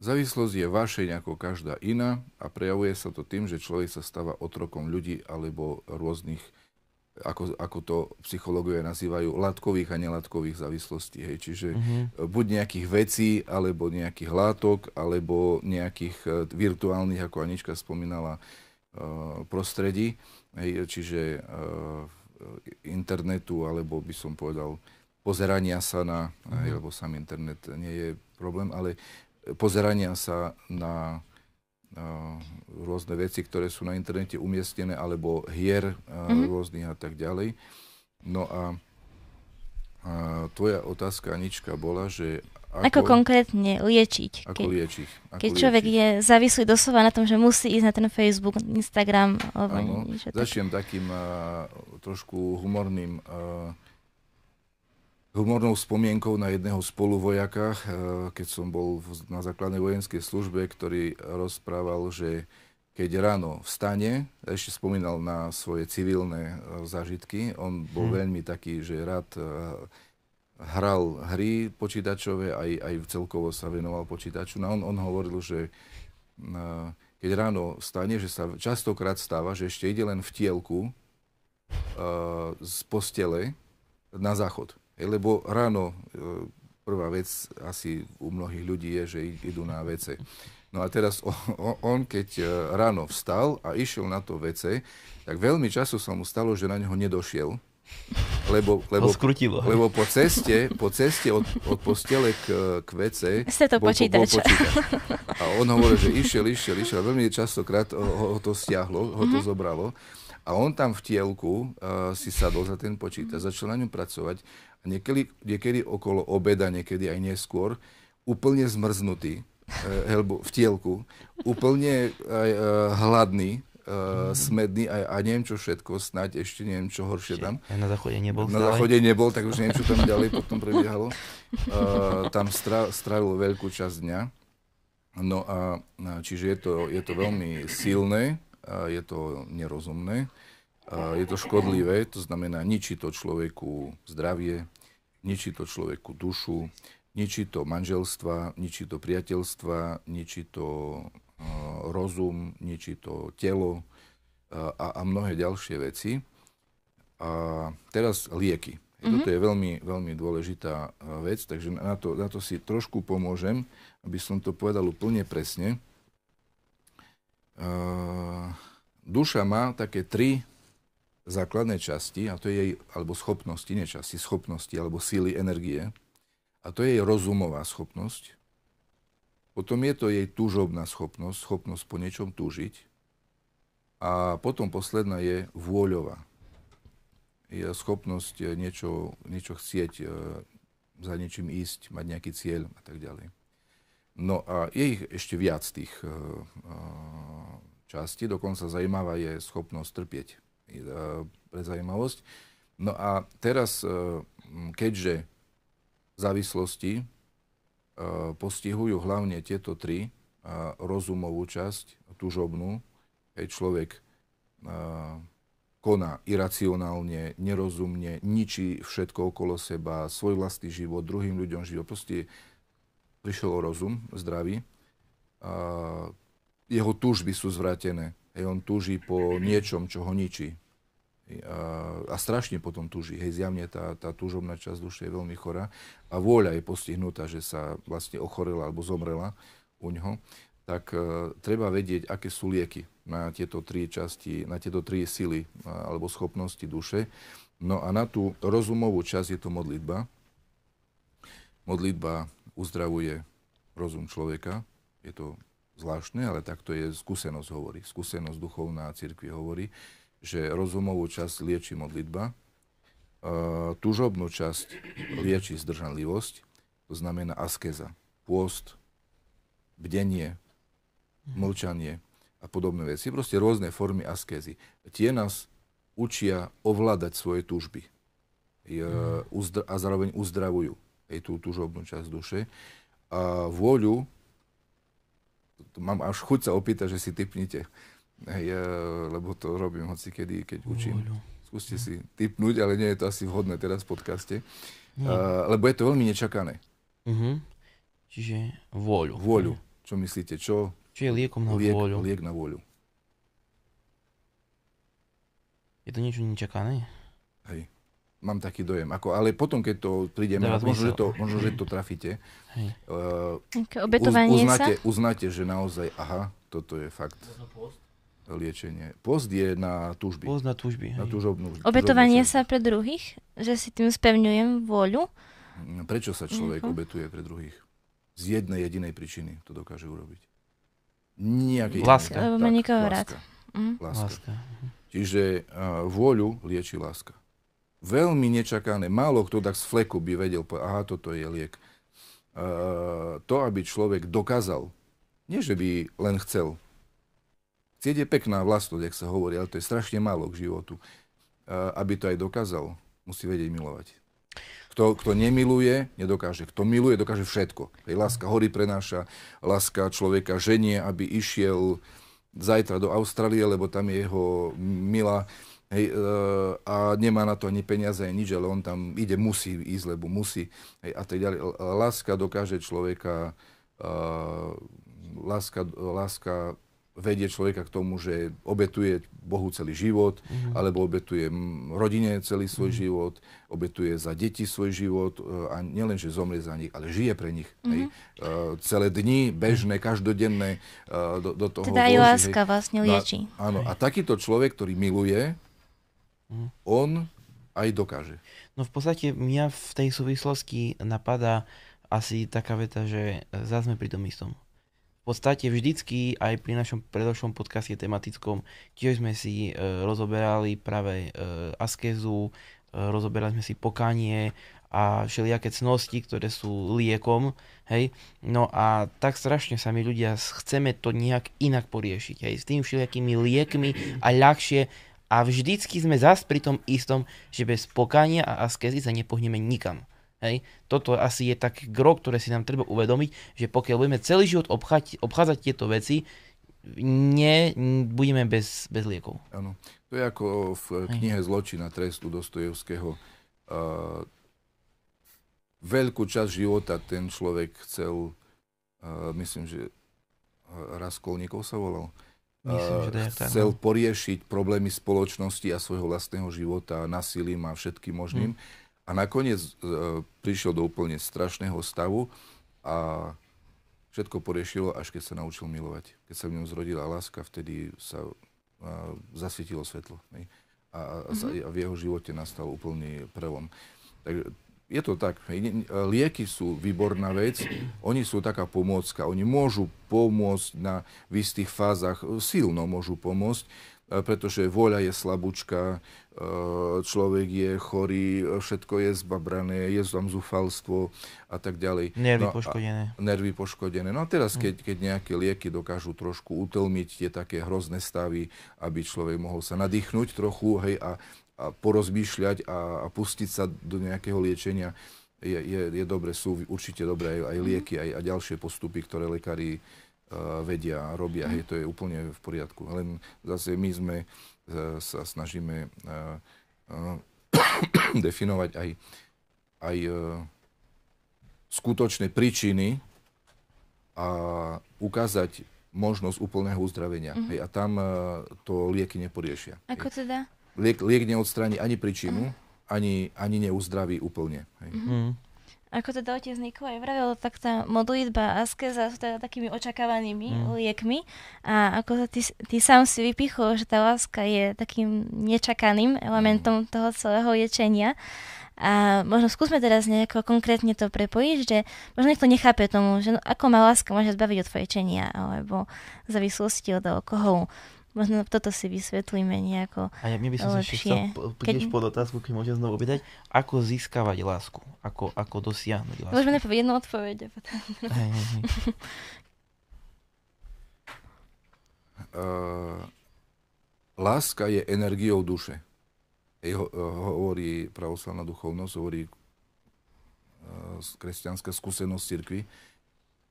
Závislosť je vášeň ako každá iná a prejavuje sa to tým, že človek sa stáva otrokom ľudí alebo rôznych, ako, ako to psychológovia nazývajú, látkových a nelátkových závislostí. Hej. Čiže mm-hmm. buď nejakých vecí, alebo nejakých látok, alebo nejakých e, virtuálnych, ako Anička spomínala, e, prostredí. Hej. Čiže e, Eh, internetu, alebo by som povedal pozerania sa na, mm-hmm. aj, mhm. lebo sám internet nie je problém, ale eh, pozerania sa na, na rôzne veci, ktoré sú na internete umiestnené, alebo hier mm-hmm. rôznych a tak ďalej. No a, a tvoja otázka, Anička, bola, že ako, ako konkrétne liečiť. Ako keď, liečiť. Ako keď liečiť. človek je závislý doslova na tom, že musí ísť na ten Facebook, Instagram. Alebo ano, niečo, začnem tak... takým uh, trošku humorným uh, humornou spomienkou na jedného spoluvojaka, uh, eh, keď som bol v, na základnej vojenskej službe, ktorý rozprával, že keď ráno vstane, ešte spomínal na svoje civilné uh, zážitky, on bol hmm. veľmi taký, že rád uh, hral hry počítačové, aj, aj celkovo sa venoval počítaču. No on, on hovoril, že na, eh, keď ráno stane, že sa častokrát stáva, že ešte ide len v tielku uh, z postele na záchod. Lebo ráno uh, prvá vec asi u mnohých ľudí je, že idú na WC. No a teraz on, on, keď ráno vstal a išiel na to WC, tak veľmi času sa mu stalo, že na neho nedošiel lebo, lebo, skrutilo. lebo po ceste, po ceste od, od postele k, k vece Ste to bol, počítač. Bol A on hovoril, že išiel, išiel, išiel. Veľmi častokrát ho, ho to stiahlo, ho to mhm. zobralo. A on tam v tielku uh, si sadol za ten počítač, začal na ňom pracovať. A niekedy, niekedy okolo obeda, niekedy aj neskôr, úplne zmrznutý, uh, helbo, v tielku, úplne uh, hladný, uh, smedný a, a neviem čo všetko, snáď ešte neviem čo horšie tam. Ja na záchode nebol Na záchode nebol, tak už neviem čo tam ďalej potom prebiehalo. Uh, tam stra, strávil veľkú časť dňa. No a čiže je to, je to veľmi silné, uh, je to nerozumné, uh, je to škodlivé, to znamená ničí to človeku zdravie, ničí to človeku dušu, ničí to manželstva, ničí to priateľstva, ničí to Eh, rozum, ničí to telo eh, a, a mnohé ďalšie veci. A teraz lieky. Mm-hmm. Toto je veľmi, veľmi dôležitá eh, vec, takže na to, na to si trošku pomôžem, aby som to povedal úplne presne. Uh, duša má také tri základné časti, a to je jej, alebo schopnosti, nečasti, schopnosti, alebo síly, energie. A to je jej rozumová schopnosť. Potom je to jej túžobná schopnosť, schopnosť po niečom túžiť. A potom posledná je vôľová. Je schopnosť eh, niečo, niečo chcieť, eh, za niečím ísť, mať nejaký cieľ a tak ďalej. No a je ich ešte viac tých eh, častí, dokonca zaujímavá je schopnosť trpieť pre zajímavosť. No a teraz, keďže závislosti E, postihujú hlavne tieto tri, e, rozumovú časť, tužobnú, keď človek e, koná iracionálne, nerozumne, ničí všetko okolo seba, svoj vlastný život, druhým ľuďom život. Proste prišiel o rozum, zdravý. jeho túžby sú zvratené. Hej, on túži po niečom, čo ho ničí a strašne potom tuží. Hej, zjavne tá, tá túžobná časť duše je veľmi chorá a vôľa je postihnutá, že sa vlastne ochorela alebo zomrela u ňoho, tak e, treba vedieť, aké sú lieky na tieto tri časti, na tieto tri sily a, e, alebo schopnosti duše. No a na tú rozumovú časť je to modlitba. Modlitba uzdravuje rozum človeka. Je to zvláštne, ale takto je skúsenosť hovorí. Skúsenosť duchovná církvi hovorí že rozumovú časť lieči modlitba, e, túžobnú časť lieči zdržanlivosť, to znamená askeza, pôst, bdenie, mhm. mlčanie a podobné veci. Proste rôzne formy askezy. Tie nás učia ovládať svoje túžby mhm. a zároveň uzdravujú aj tú túžobnú časť duše. A vôľu, mám až chuť sa opýtať, že si typnite, Hej, e, lebo to robím hoci kedy, keď učím. No. Skúste si typnúť, ale nie je to asi vhodné teraz v podcaste. Uh, lebo je to veľmi nečakané. Uh-huh. Čiže vôľu. Vôľu. Čo myslíte? Čo? Čo je liekom na liek, vôľu? Liek na vôľu. Je to niečo nečakané? Hej. Mám taký dojem. Ako, ale potom, keď to príde, možno, že to, možno, že to trafíte. Hej. Uh, Obetovanie uznáte, sa? Uznáte, že naozaj, aha, toto je fakt. Možno post? liečenie. Post je na túžby. Post na túžby. Na túžobnú, Obetovanie túžobnú. sa pre druhých? Že si tým spevňujem vôľu? No, prečo sa človek uh-huh. obetuje pre druhých? Z jednej jedinej príčiny to dokáže urobiť. Nejaký láska. Lebo má láska. rád. Mm. Láska. láska. Mhm. Čiže uh, vôľu lieči láska. Veľmi nečakané. Málo kto tak z fleku by vedel, po, aha, toto je liek. Uh, to, aby človek dokázal, nie že by len chcel, Cieť je pekná vlastnosť, ak sa hovorí, ale to je strašne málo k životu. Eh, aby to aj dokázal, musí vedieť milovať. Kto, kto nemiluje, nedokáže. Kto miluje, dokáže všetko. Hej, láska hory prenáša, láska človeka ženie, aby išiel zajtra do Austrálie, lebo tam je jeho milá hej, eh, a nemá na to ani peniaze, ani nič, ale on tam ide, musí ísť, lebo musí. Hej, a tak ďalej. Láska dokáže človeka, eh, láska, láska vedie človeka k tomu, že obetuje Bohu celý život, mm-hmm. alebo obetuje rodine celý svoj mm-hmm. život, obetuje za deti svoj život e, a nielen, že zomrie za nich, ale žije pre nich. Mm-hmm. Hej. Mhm. E, celé dni, bežné, každodenné e, do, do toho. Teda aj láska hej. vlastne lieči. No, áno, a takýto človek, ktorý miluje, mm-hmm. on aj dokáže. No v podstate mňa v tej súvislosti napadá asi taká veta, že zase sme pri tom istom v podstate vždycky aj pri našom predošlom podcaste tematickom tiež sme si e, rozoberali práve e, e, rozoberali sme si pokanie a všelijaké cnosti, ktoré sú liekom, hej. No a tak strašne sa my ľudia chceme to nejak inak poriešiť, hej, s tým všelijakými liekmi a ľahšie a vždycky sme zas pri tom istom, že bez pokania a askezy sa nepohneme nikam. Hej. Toto asi je tak, gro, ktoré si nám treba uvedomiť, že pokiaľ budeme celý život obchať, obchádzať tieto veci, nie budeme bez, bez liekov. Áno. To je ako v knihe Zločina trestu Dostojevského. Uh, veľkú časť života ten človek chcel, uh, myslím, že Raskolníkov sa volal, Myslím, že to je tak, chcel no. poriešiť problémy spoločnosti a svojho vlastného života násilím a všetkým možným. Hmm. A nakoniec e, prišiel do úplne strašného stavu a všetko poriešilo, až keď sa naučil milovať. Keď sa v ňom zrodila láska, vtedy sa e, zasvietilo svetlo. Ne? A, a, mm-hmm. a v jeho živote nastal úplný prelom. Takže je to tak, lieky sú výborná vec, oni sú taká pomôcka, oni môžu pomôcť na, v istých fázach, silno môžu pomôcť, e, pretože voľa je slabúčka, e, človek je chorý, e, všetko je zbabrané, je tam zúfalstvo a tak ďalej. Nervy no, poškodené. A, nervy poškodené. No a teraz, keď, hm. keď nejaké lieky dokážu trošku utlmiť tie také hrozné stavy, aby človek mohol sa nadýchnuť trochu hej, a, a a porozmýšľať a, a pustiť sa do nejakého liečenia je, je, je dobre, sú určite dobré aj, aj mhm. lieky, aj, aj ďalšie postupy, ktoré lekári uh, vedia a robia. Mm. Hej, to je úplne v poriadku. Len zase my sme uh, sa snažíme uh, uh, definovať aj, aj uh, skutočné príčiny a ukázať možnosť úplného uzdravenia. Mm-hmm. Hej, a tam uh, to lieky neporiešia. Ako teda? Hej. Liek, liek neodstráni ani príčinu, mhm. ani, ani neuzdraví úplne. Hej. Mm-hmm ako teda otec aj vravil, tak tá modlitba a askeza sú teda takými očakávanými mm. liekmi a ako sa ty, ty sám si vypichol, že tá láska je takým nečakaným elementom mm. toho celého liečenia a možno skúsme teraz nejako konkrétne to prepojiť, že možno niekto nechápe tomu, že no, ako má láska môže zbaviť od fajčenia alebo závislosti od alkoholu. Možno toto si vysvetlíme nejako A ja by som lepšie. ešte chcel Keď... pod otázku, keď môžem znovu opýtať, ako získavať lásku, ako, ako dosiahnuť lásku. Môžeme nepovedať jednu odpoveď. Potom... uh, láska je energiou duše. Jeho, uh, eh, hovorí pravoslavná duchovnosť, hovorí uh, eh, kresťanská skúsenosť cirkvi.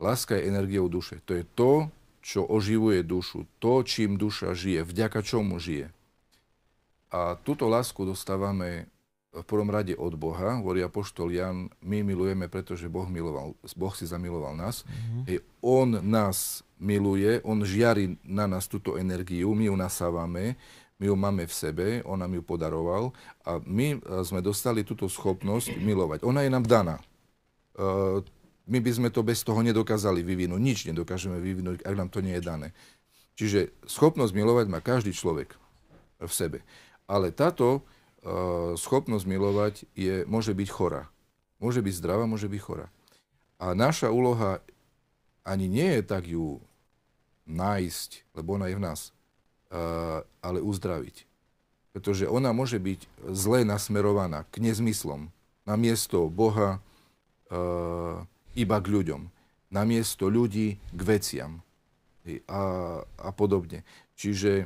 Láska je energiou duše. To je to, čo oživuje dušu, to, čím duša žije, vďaka čomu žije. A túto lásku dostávame v prvom rade od Boha, hovorí apoštol Jan, my milujeme, pretože Boh, miloval, boh si zamiloval nás. Mm-hmm. on nás miluje, on žiari na nás túto energiu, my ju nasávame, my ju máme v sebe, on nám ju podaroval a my e, sme dostali túto schopnosť milovať. Ona je nám daná. E, my by sme to bez toho nedokázali vyvinúť. Nič nedokážeme vyvinúť, ak nám to nie je dané. Čiže schopnosť milovať má každý človek v sebe. Ale táto uh, schopnosť milovať je, môže byť chorá. Môže byť zdravá, môže byť chorá. A naša úloha ani nie je tak ju nájsť, lebo ona je v nás, uh, ale uzdraviť. Pretože ona môže byť zle nasmerovaná k nezmyslom, na miesto Boha, uh, iba k ľuďom. Namiesto ľudí k veciam. A, a podobne. Čiže e,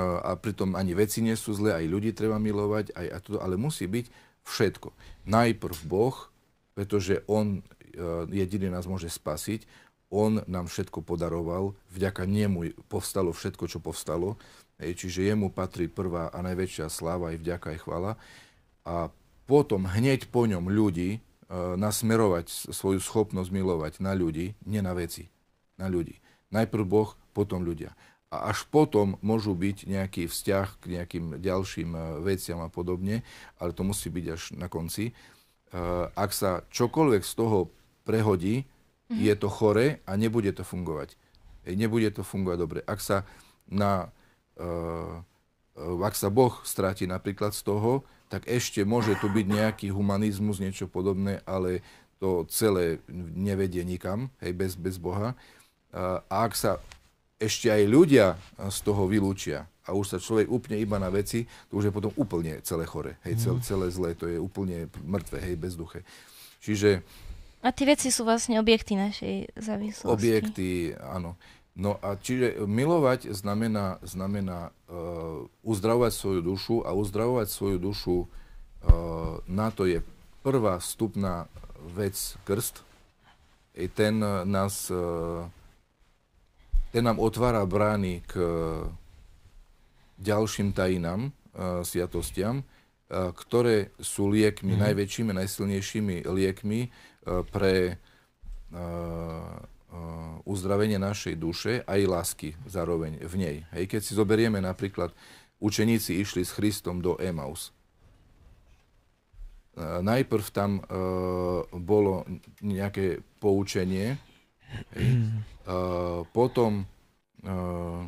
a pritom ani veci nie sú zlé, aj ľudí treba milovať, aj, a toto, ale musí byť všetko. Najprv Boh, pretože On e, jediný nás môže spasiť, On nám všetko podaroval, vďaka Nemu povstalo všetko, čo povstalo, čiže Jemu patrí prvá a najväčšia sláva, aj vďaka, aj chvala. A potom hneď po ňom ľudí, Eh, nasmerovať svoju schopnosť milovať na ľudí, nie na veci, na ľudí. Najprv Boh, potom ľudia. A až potom môžu byť nejaký vzťah k nejakým ďalším eh, veciam a podobne, ale to musí byť až na konci. Eh, ak sa čokoľvek z toho prehodí, mm-hmm. je to chore a nebude to fungovať. Nebude to fungovať dobre. Ak sa, na, ak sa Boh stráti napríklad z toho, tak ešte môže tu byť nejaký humanizmus, niečo podobné, ale to celé nevedie nikam, hej, bez, bez Boha. A ak sa ešte aj ľudia z toho vylúčia a už sa človek úplne iba na veci, to už je potom úplne celé chore, hej, celé, mhm. celé zlé, to je úplne mŕtve, hej, bezduché. Čiže... A tie veci sú vlastne objekty našej závislosti. Objekty, áno. Uh, No a čiže milovať znamená, znamená uh, uzdravovať svoju dušu a uzdravovať svoju dušu uh, na to je prvá vstupná vec krst. I ten eh, nás uh, ten nám otvára brány k ďalším tajinám, uh, sviatostiam, uh, ktoré sú liekmi, mm-hmm. najväčšími, najsilnejšími liekmi uh, pre uh, Eh, uzdravenie našej duše aj lásky zároveň v nej. Hej, keď si zoberieme napríklad, učeníci išli s Christom do Emaus. Eh, najprv tam uh, bolo nejaké poučenie, hej, Uh, potom uh,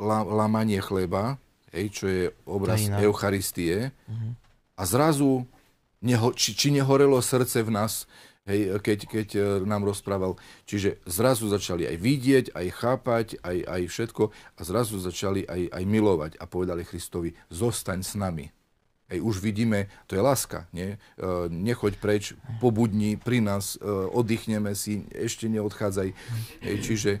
la, lamanie chleba, hej, čo je obraz Tajná. Eucharistie, uh-huh. a zrazu neho, či, či nehorelo srdce v nás, hej, keď, keď e, nám rozprával. Čiže zrazu začali aj vidieť, aj chápať, aj, aj všetko a zrazu začali aj, aj milovať a povedali Christovi, zostaň s nami. Hej, už vidíme, to je láska, nie? E, nechoď preč, pobudni pri nás, e, oddychneme si, ešte neodchádzaj. Hej, čiže e,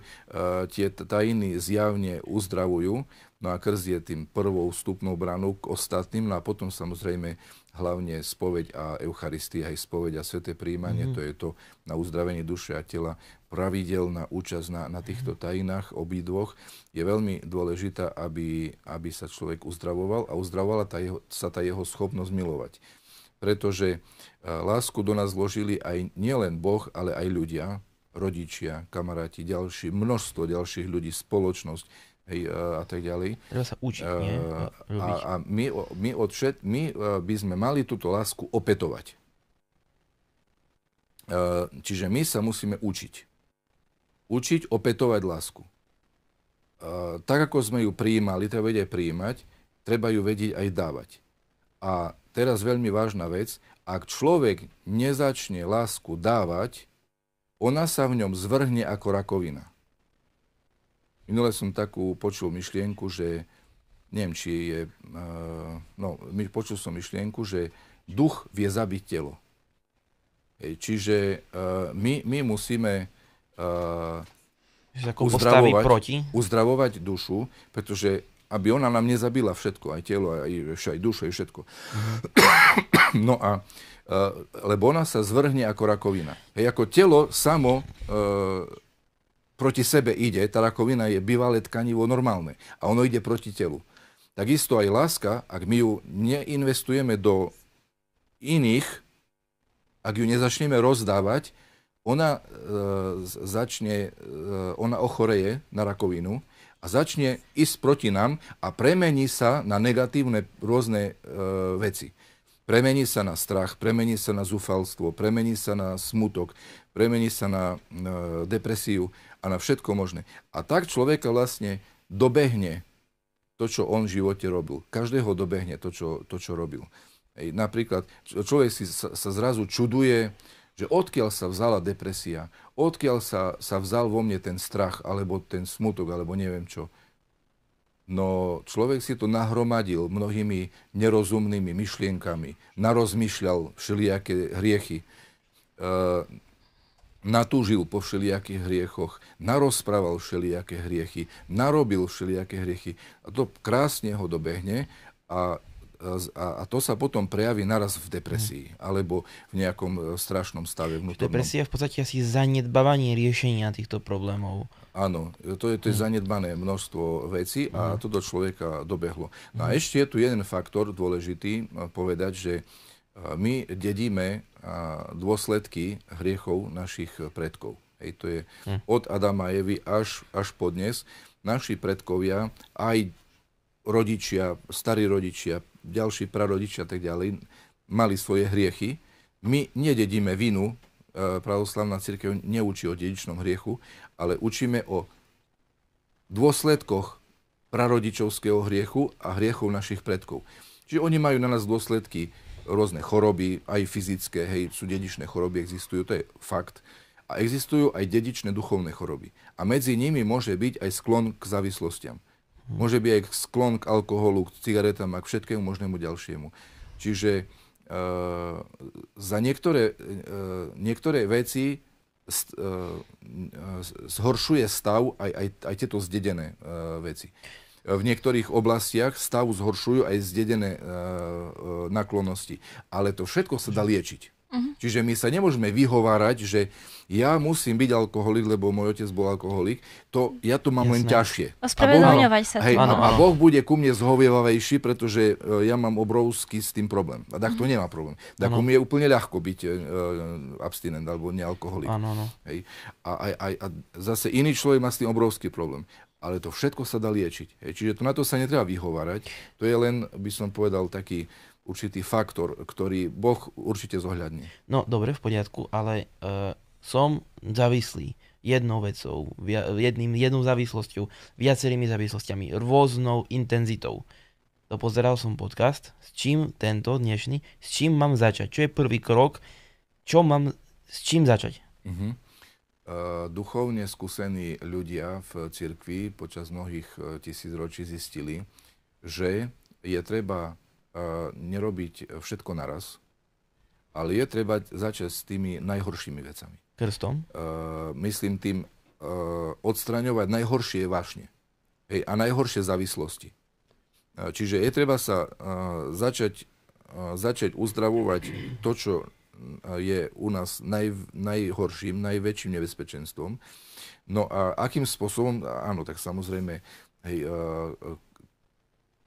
tie tajiny zjavne uzdravujú, no a krz je tým prvou vstupnou branou k ostatným, no a potom samozrejme hlavne spoveď a Eucharistia, aj spoveď a sveté príjmanie, mm-hmm. to je to na uzdravenie duše a tela, pravidelná účasť na, na týchto mhm. tajinách obidvoch je veľmi dôležitá, aby, aby sa človek uzdravoval a uzdravovala tá jeho, sa tá jeho schopnosť milovať. Pretože e, lásku do nás zložili aj nielen Boh, ale aj ľudia, rodičia, kamaráti, ďalší, množstvo ďalších ľudí, spoločnosť, hej, e, a tak ďalej. Treba sa učiť, uh, nie? E, no, a, a my, my, od všet, my e, by sme mali túto lásku opetovať. Uh, čiže my sa musíme učiť. Učiť opetovať lásku. Uh, tak, ako sme ju prijímali, treba vedieť prijímať, treba ju vedieť aj dávať. A teraz veľmi vážna vec, ak človek nezačne lásku dávať, ona sa v ňom zvrhne ako rakovina. Minule som takú počul myšlienku, že neviem, či je... Eh, no, počul som myšlienku, že duch vie zabiť telo. čiže eh, my, my musíme eh, uzdravovať, proti. uzdravovať dušu, pretože aby ona nám nezabila všetko, aj telo, aj, aj dušu, aj všetko. No a lebo ona sa zvrhne ako rakovina. Hej, ako telo samo proti sebe ide, tá rakovina je bývalé tkanivo normálne a ono ide proti telu. Takisto aj láska, ak my ju neinvestujeme do iných, ak ju nezačneme rozdávať, ona, e, začne, e, ona ochoreje na rakovinu a začne ísť proti nám a premení sa na negatívne rôzne e, veci. Premení sa na strach, premení sa na zúfalstvo, premení sa na smutok, premení sa na e, depresiu a na všetko možné. A tak človeka vlastne dobehne to, čo on v živote robil. Každého dobehne to, čo, to, čo robil. Ej, napríklad človek si sa, sa zrazu čuduje, že odkiaľ sa vzala depresia, odkiaľ sa, sa vzal vo mne ten strach, alebo ten smutok, alebo neviem čo. No človek si to nahromadil mnohými nerozumnými myšlienkami, narozmýšľal všelijaké hriechy. E, natúžil po všelijakých hriechoch, narozprával všelijaké hriechy, narobil všelijaké hriechy. A to krásne ho dobehne a, a, a to sa potom prejaví naraz v depresii hm. alebo v nejakom e, strašnom stave vnútornom. Depresia je v podstate asi zanedbávanie riešenia týchto problémov. Áno, to je, to je hm. zanedbané množstvo vecí a hm. to do človeka dobehlo. No a ešte je tu jeden faktor dôležitý e, povedať, že uh, Eh, my dedíme eh, dôsledky hriechov našich eh, predkov. Hej, to je hm. od Adama a Evy až, až po dnes. Naši predkovia, aj rodičia, starí rodičia, ďalší prarodičia a tak ďalej, mali svoje hriechy. My nededíme vinu, pravoslavná církev neučí o dedičnom hriechu, ale učíme o dôsledkoch prarodičovského hriechu a hriechov našich predkov. Čiže oni majú na nás dôsledky rôzne choroby, aj fyzické, hej, sú dedičné choroby, existujú, to je fakt. A existujú aj dedičné duchovné choroby. A medzi nimi môže byť aj sklon k závislostiam. Môže byť aj sklon k alkoholu, k cigaretám a k všetkému možnému ďalšiemu. Čiže e, za niektoré, e, niektoré veci st, e, e zhoršuje stav aj, aj, aj tieto zdedené e, veci v niektorých oblastiach stav zhoršujú aj zdedené e, e naklonosti. Ale to všetko sa dá liečiť. Uh-huh. Čiže my sa nemôžeme vyhovárať, že ja musím byť alkoholik, lebo môj otec bol alkoholik, to ja to mám Jasné. len ťažšie. Ospravedlňovať sa. Hej, a Boh bude ku mne zhovievavejší, pretože e, ja mám obrovský s tým problém. A tak to mhm. nemá problém. Tak mu je úplne ľahko byť e, e abstinent alebo nealkoholik. Hej. A, a, a, a zase iný človek má s tým obrovský problém ale to všetko sa dá liečiť. Hej. Čiže to, na to sa netreba vyhovárať. To je len, by som povedal, taký určitý faktor, ktorý Boh určite zohľadne. No, dobre, v poriadku, ale e, som závislý jednou vecou, jedným, jednou závislosťou, viacerými závislostiami, rôznou intenzitou. To pozeral som podcast, s čím tento dnešný, s čím mám začať, čo je prvý krok, čo mám, s čím začať. Uh-huh. E, duchovne skúsení ľudia v cirkvi počas mnohých e, tisícročí zistili, že je treba e, nerobiť všetko naraz, ale je treba začať s tými najhoršími vecami. Krstom? Myslím tým odstraňovať najhoršie vášne a najhoršie závislosti. Čiže je treba sa začať, začať uzdravovať to, čo je u nás naj, najhorším, najväčším nebezpečenstvom. No a akým spôsobom, áno, tak samozrejme, hej, uh, eh, eh,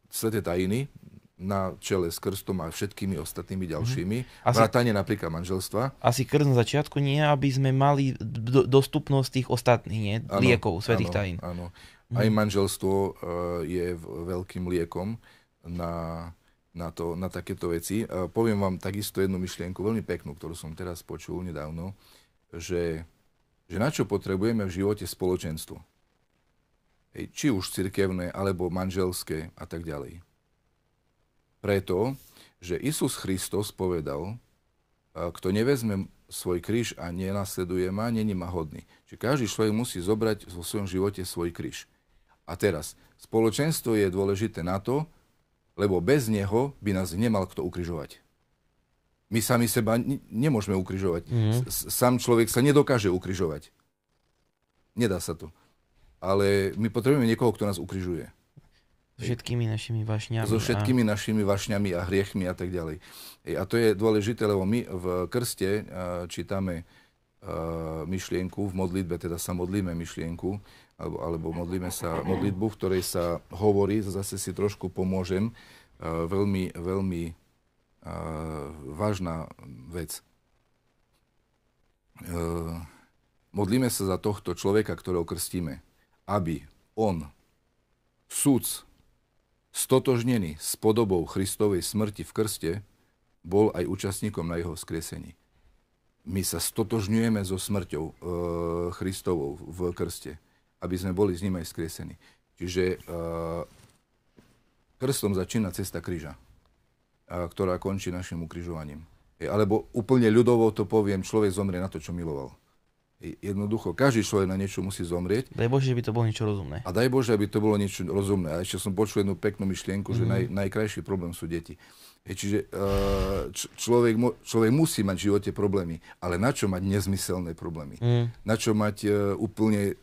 sveté tajiny na čele s krstom a všetkými ostatnými ďalšími, mm asi, vrátane napríklad manželstva. Asi krst na začiatku nie, aby sme mali do, dostupnosť tých ostatných nie? Ano, liekov, svetých ano, tajín. Áno, mm aj manželstvo uh, je veľkým liekom na na, to, na takéto veci. Poviem vám takisto jednu myšlienku, veľmi peknú, ktorú som teraz počul nedávno, že, že na čo potrebujeme v živote spoločenstvo. Hej, či už cirkevné, alebo manželské a tak ďalej. Preto, že Isus Christos povedal, kto nevezme svoj kríž a nenasleduje ma, není ma hodný. Čiže každý človek musí zobrať vo svojom živote svoj kríž. A teraz, spoločenstvo je dôležité na to, lebo bez neho by nás nemal kto ukrižovať. My sami seba n- nemôžeme ukrižovať. Mm-hmm. sám človek sa nedokáže ukrižovať. Nedá sa to. Ale my potrebujeme niekoho, kto nás ukrižuje. So všetkými našimi vašňami. So všetkými a... našimi vašňami a hriechmi a tak ďalej. E, a to je dôležité, lebo my v krste e, čítame e, myšlienku, v modlitbe teda sa modlíme myšlienku, alebo, alebo modlíme sa modlitbu, v ktorej sa hovorí, zase si trošku pomôžem, e, veľmi, veľmi e, vážna vec. E, modlíme sa za tohto človeka, ktorého krstíme, aby on, súc, stotožnený s podobou Kristovej smrti v krste, bol aj účastníkom na jeho skresení. My sa stotožňujeme so smrťou e, Christovou v krste aby sme boli s ním aj skresení. Čiže uh, krstom začína cesta kríža, uh, ktorá končí našim ukrižovaním. E, alebo úplne ľudovo to poviem, človek zomrie na to, čo miloval. E, jednoducho, každý človek na niečo musí zomrieť. Daj Bože, že by to bolo niečo rozumné. A daj Bože, aby to bolo niečo rozumné. A ešte som počul jednu peknú myšlienku, mm. Mm-hmm. že mhm. naj, najkrajší problém sú deti. E, čiže uh, č- človek, mo- človek musí mať v živote problémy, ale na čo mať nezmyselné problémy? Mm. Na čo mať uh, úplne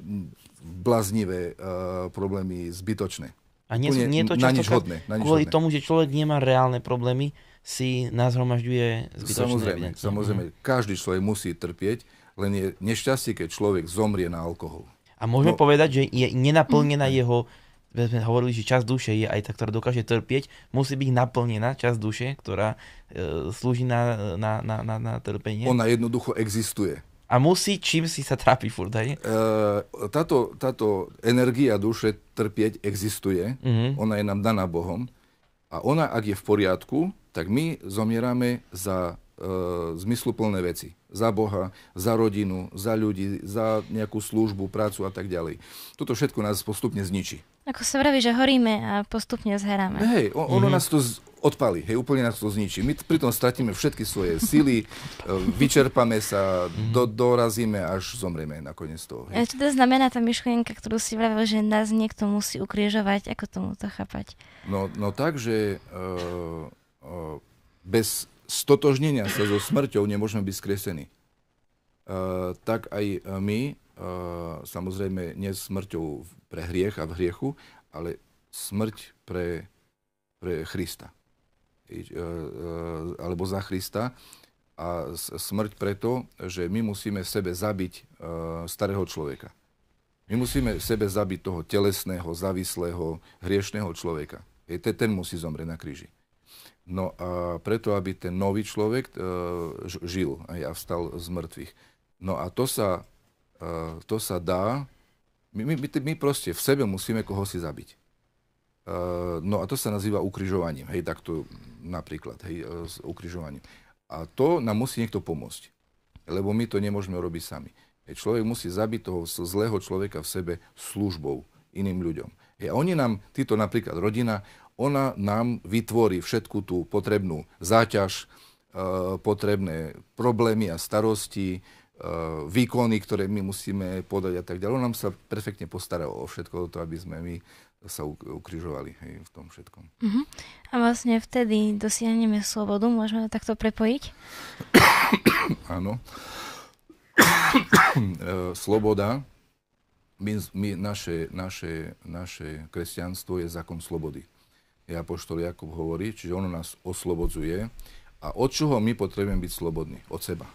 Blaznivé uh, eh, problémy zbytočné. A nie, nie je to, na nič hodné. Na nič kvôli hodné. tomu, že človek nemá reálne problémy, si nazhromažďuje zbytočné Samozrejme, evidencie. samozrejme. mm Každý človek musí trpieť, len je nešťastie, keď človek zomrie na alkohol. A môžeme no, povedať, že je nenaplnená mm jeho jeho sme hovorili, že časť duše je aj tá, ktorá dokáže trpieť, musí byť naplnená časť duše, ktorá e, slúži na, na, na, na, na trpenie. Ona jednoducho existuje a musí čím si sa trápi furt, hej? E, táto, táto energia duše trpieť existuje, uh-huh. ona je nám daná Bohom a ona, ak je v poriadku, tak my zomierame za e, zmysluplné veci. Za Boha, za rodinu, za ľudí, za nejakú službu, prácu a tak ďalej. Toto všetko nás postupne zničí. Ako sa vraví, že horíme a postupne zheráme. Hej, ono mm-hmm. nás to z, odpali, hej, úplne nás to zničí. My pritom stratíme všetky svoje sily, e, vyčerpame sa, do, dorazíme, až zomrieme nakoniec toho. Hej. A čo to znamená tá myšlienka, ktorú si vravil, že nás niekto musí ukriežovať, ako tomu to chápať? No, no tak, že uh, uh, bez stotožnenia sa so smrťou nemôžeme byť skresení. Uh, tak aj my, uh, samozrejme nie smrťou pre hriech a v hriechu, ale smrť pre, pre Krista. E, e, alebo za Krista a smrť preto, že my musíme v sebe zabiť e, starého človeka. My musíme v sebe zabiť toho telesného, zavislého, hriešného človeka. ten musí zomrieť na kríži. No a preto, aby ten nový človek žil a vstal z mŕtvych. No a to sa, to sa dá, my, my, my proste v sebe musíme koho si zabiť. Eh, no a to sa nazýva ukrižovaním, hej, takto napríklad, hej, eh, s ukrižovaním. A to nám musí niekto pomôcť, lebo my to nemôžeme robiť sami. Hej, človek musí zabiť toho zlého človeka v sebe službou iným ľuďom. Hej, a oni nám, títo napríklad rodina, ona nám vytvorí všetku tú potrebnú záťaž, e, potrebné problémy a starosti, výkony, ktoré my musíme podať a tak ďalej. On nám sa perfektne postará o všetko to, aby sme my sa ukrižovali hej, v tom všetkom. Uh-huh. A vlastne vtedy dosiahneme slobodu, môžeme takto prepojiť? Áno. E, sloboda, my, my, naše, naše, naše kresťanstvo je zákon slobody. Ja poštol Jakub hovorí, čiže ono nás oslobodzuje. A od čoho my potrebujeme byť slobodní? Od seba.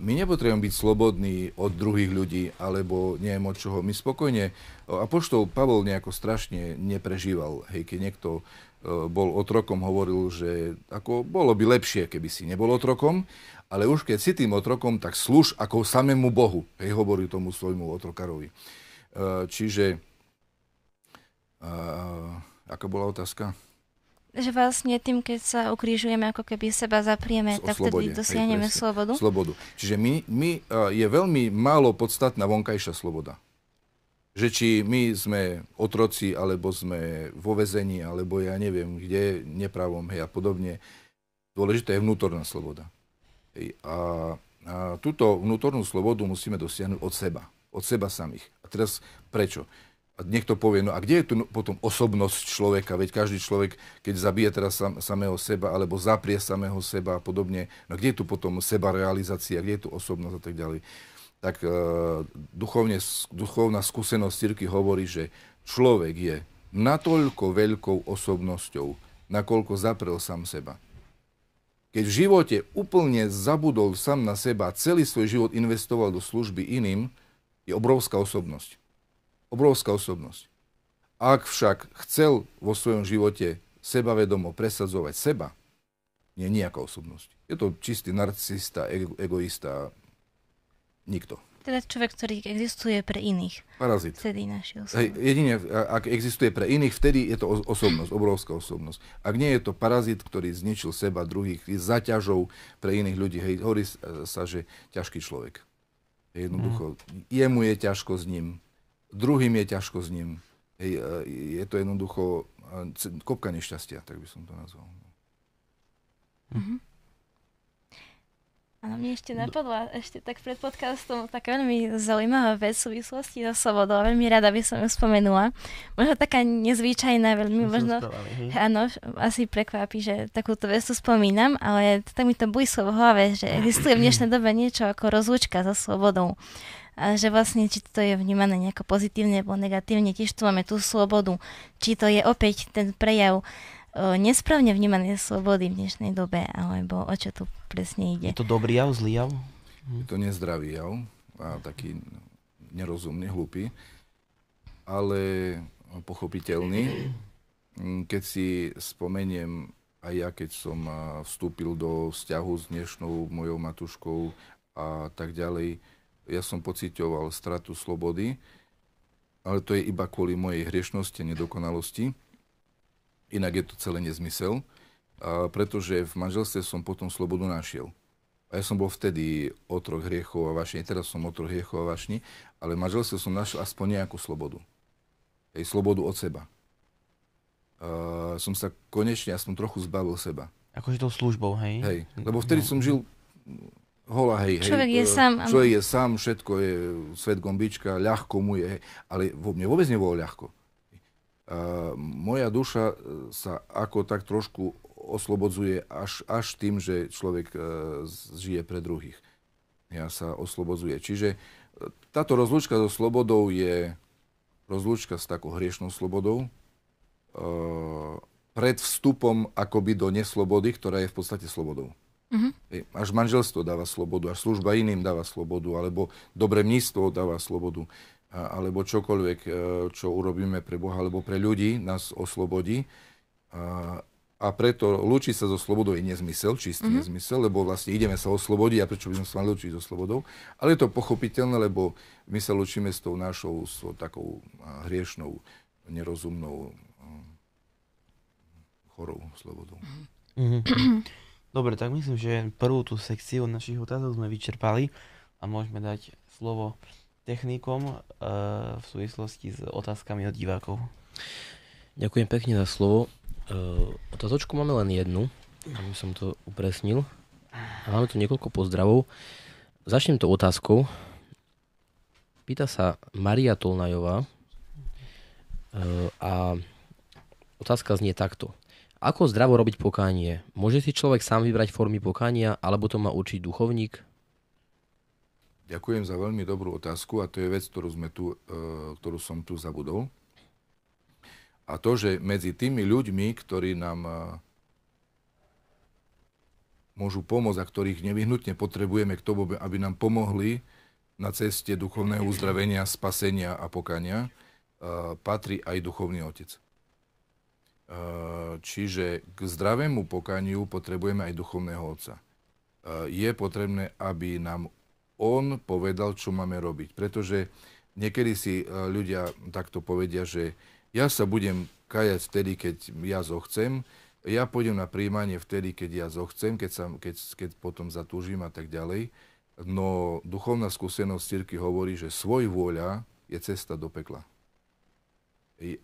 My nepotrebujeme byť slobodní od druhých ľudí, alebo neviem od čoho. My spokojne, a poštol Pavol nejako strašne neprežíval, hej, keď niekto e, bol otrokom, hovoril, že ako bolo by lepšie, keby si nebol otrokom, ale už keď si tým otrokom, tak služ ako samému Bohu, hej, hovorí tomu svojmu otrokarovi. E, čiže, aká bola otázka? že vlastne tým, keď sa ukrižujeme, ako keby seba zaprieme, tak slobode, vtedy dosiahneme slobodu. Slobodu. Čiže my, my, e, je veľmi málo podstatná vonkajšia sloboda. Že či my sme otroci, alebo sme vo vezení, alebo ja neviem kde, nepravom, hej a podobne. Dôležitá je vnútorná sloboda. Hej. A, a túto vnútornú slobodu musíme dosiahnuť od seba. Od seba samých. A teraz prečo? niekto povie, no a kde je tu no-, potom osobnosť človeka? Veď každý človek, keď zabije teraz sam, samého seba, alebo zaprie samého seba a podobne, no kde je tu potom seba realizácia, kde je tu osobnosť a tak ďalej? Tak e, duchovne, duchovná skúsenosť cirky hovorí, že človek je natoľko veľkou osobnosťou, nakoľko zaprel sám seba. Keď v živote úplne zabudol sám na seba, celý svoj život investoval do služby iným, je obrovská osobnosť obrovská osobnosť. Ak však chcel vo svojom živote sebavedomo presadzovať seba, nie nejaká osobnosť. Je to čistý narcista, egoista, nikto. Teda človek, ktorý existuje pre iných. Parazit. Vtedy Hej, jedine, ak existuje pre iných, vtedy je to osobnosť, obrovská osobnosť. Ak nie je to parazit, ktorý zničil seba druhých, je zaťažou pre iných ľudí. Hej, hovorí sa, že ťažký človek. Jednoducho, mm. jemu je ťažko s ním, druhým je ťažko s ním. Hej, e, je to jednoducho e, kopka nešťastia, tak by som to nazval. Mhm. Ano, mne ešte no. napadla, ešte tak pred podcastom, taká veľmi zaujímavá vec v súvislosti so slobodou. Veľmi rada by som ju spomenula. Možno taká nezvyčajná, veľmi som možno, áno, asi prekvapí, že takúto vec tu spomínam, ale tak mi to bujslo v hlave, že existuje v dnešnej dobe niečo ako rozlučka so slobodou a že vlastne či to je vnímané nejako pozitívne alebo negatívne, tiež tu máme tú slobodu, či to je opäť ten prejav o, e, nesprávne vnímanej slobody v dnešnej dobe, alebo o čo tu presne ide. Je to dobrý jav, zlý jav? Hm. Je to nezdravý jav a taký nerozumný, hlupý, ale pochopiteľný. Hm, keď si spomeniem aj ja, keď som vstúpil do vzťahu s dnešnou mojou matuškou a tak ďalej, ja som pocitoval stratu slobody, ale to je iba kvôli mojej hriešnosti a nedokonalosti. Inak je to celé nezmysel, a pretože v manželstve som potom slobodu našiel. A ja som bol vtedy otrok hriechov a vášni, teraz som otrok hriechov a vášni, ale v manželstve som našiel aspoň nejakú slobodu. Tej slobodu od seba. Uh, som sa konečne aspoň trochu zbavil seba. Akože tou službou, hej? Hej, lebo vtedy no. som žil hola, hej, človek hej, je e, sám. Človek je sám, všetko je svet gombička, ľahko mu je, hej, ale vo, mne vôbec nebolo ľahko. A moja duša e, sa ako tak trošku oslobodzuje až, až tým, že človek e, žije pre druhých. Ja sa oslobodzuje. Čiže táto rozlúčka so slobodou je rozlúčka s takou hriešnou slobodou, pred vstupom akoby do neslobody, ktorá je v podstate slobodou. Mm-hmm. Až manželstvo dáva slobodu, až služba iným dáva slobodu, alebo dobre mnístvo dáva slobodu, alebo čokoľvek, e, čo urobíme pre Boha alebo pre ľudí, nás oslobodí. A, preto lúči sa so slobodou je nezmysel, čistý mm-hmm. nezmysel, lebo vlastne ideme sa oslobodiť a prečo by sme sa mali lúčiť so slobodou. Ale je to pochopiteľné, lebo my sa lúčime s tou našou s takou hriešnou, nerozumnou hm, chorou slobodou. Mm-hmm. Dobre, tak myslím, že prvú tú sekciu našich otázok sme vyčerpali a môžeme dať slovo technikom e, v súvislosti s otázkami od divákov. Ďakujem pekne za slovo. E, otázočku máme len jednu, aby som to upresnil. A máme tu niekoľko pozdravov. Začnem to otázkou. Pýta sa Maria Tolnajová e, a otázka znie takto. Ako zdravo robiť pokánie? Môže si človek sám vybrať formy pokánia, alebo to má určiť duchovník? Ďakujem za veľmi dobrú otázku a to je vec, ktorú, sme tu, e, ktorú som tu zabudol. A to, že medzi tými ľuďmi, ktorí nám e, môžu pomôcť a ktorých nevyhnutne potrebujeme k tomu, aby nám pomohli na ceste duchovného uzdravenia, spasenia a pokania, e, patrí aj duchovný otec. Eh, čiže k zdravému pokaniu potrebujeme aj duchovného otca. Eh, je potrebné, aby nám on povedal, čo máme robiť. Pretože niekedy si eh, ľudia takto povedia, že ja sa budem kajať vtedy, keď ja zochcem, ja pôjdem na príjmanie vtedy, keď ja zochcem, keď, sa, keď, keď potom zatúžim a tak ďalej. No duchovná skúsenosť cirky hovorí, že svoj vôľa je cesta do pekla. E,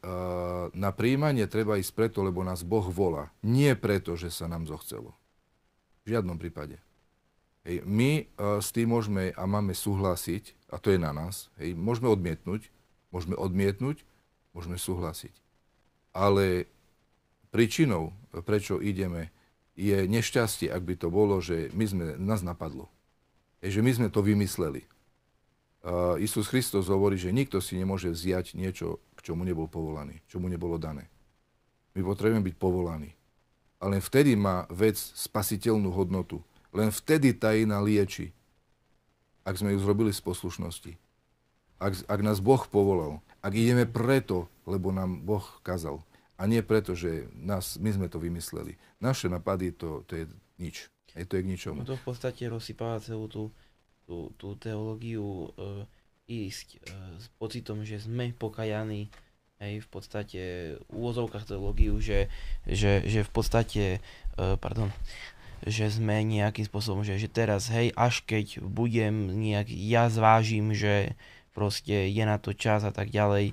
na príjmanie treba ísť preto, lebo nás Boh volá. Nie preto, že sa nám zochcelo. V žiadnom prípade. Hej, my e, s tým môžeme a máme súhlasiť, a to je na nás, hej, môžeme odmietnúť, môžeme odmietnúť, môžeme súhlasiť. Ale príčinou, e, prečo ideme, je nešťastie, ak by to bolo, že my sme, nás napadlo. Hej, že my sme to vymysleli. Uh, Isus Hristos hovorí, že nikto si nemôže vziať niečo k čomu nebol povolaný, čomu nebolo dané. My potrebujeme byť povolaní. A len vtedy má vec spasiteľnú hodnotu. Len vtedy tajina lieči, ak sme ju zrobili z poslušnosti. Ak, ak nás Boh povolal, ak ideme preto, lebo nám Boh kazal. A nie preto, že nás, my sme to vymysleli. Naše napady, to, to je nič. Je to je k ničomu. No to v podstate rozsypáva celú tú, tú, tú teológiu Uh ísť e, s pocitom, že sme pokajaní, hej, v podstate úvozovkách teológiu, že, že, že v podstate, e, pardon, že sme nejakým spôsobom, že, že teraz, hej, až keď budem nejak, ja zvážim, že proste je na to čas a tak ďalej,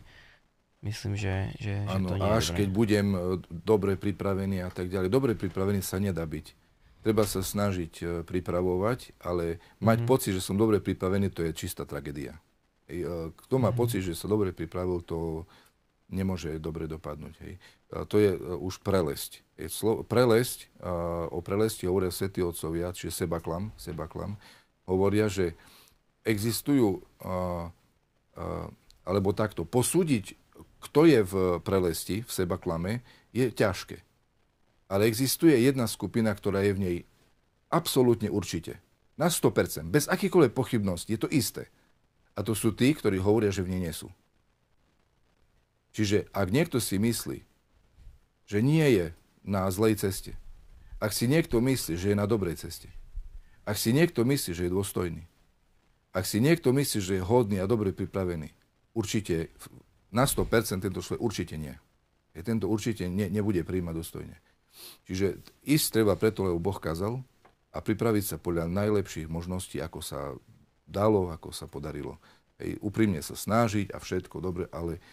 Myslím, že, že, ano, že to nie až dobré. keď budem e, dobre pripravený a tak ďalej. Dobre pripravený sa nedá byť. Treba sa snažiť pripravovať, ale mať mm. pocit, že som dobre pripravený, to je čistá tragédia. E, kto má mhm. pocit, že sa dobre pripravil, to nemôže dobre dopadnúť. Hej. A to je e, už prelesť. Je slo- prelesť, a o prelesti hovoria svetí otcovia, čiže seba klam, hovoria, že existujú, a, a, alebo takto, posúdiť, kto je v prelesti, v seba klame, je ťažké. Ale existuje jedna skupina, ktorá je v nej absolútne určite. Na 100%, bez akýkoľvek pochybnosti, je to isté. A to sú tí, ktorí hovoria, že v nej nie sú. Čiže ak niekto si myslí, že nie je na zlej ceste, ak si niekto myslí, že je na dobrej ceste, ak si niekto myslí, že je dôstojný, ak si niekto myslí, že je hodný a dobre pripravený, určite na 100% tento človek určite nie. Je tento určite ne, nebude príjmať dôstojne. Čiže ísť treba preto, lebo Boh kázal a pripraviť sa podľa najlepších možností, ako sa dalo, ako sa podarilo hej, úprimne sa snažiť a všetko dobre, ale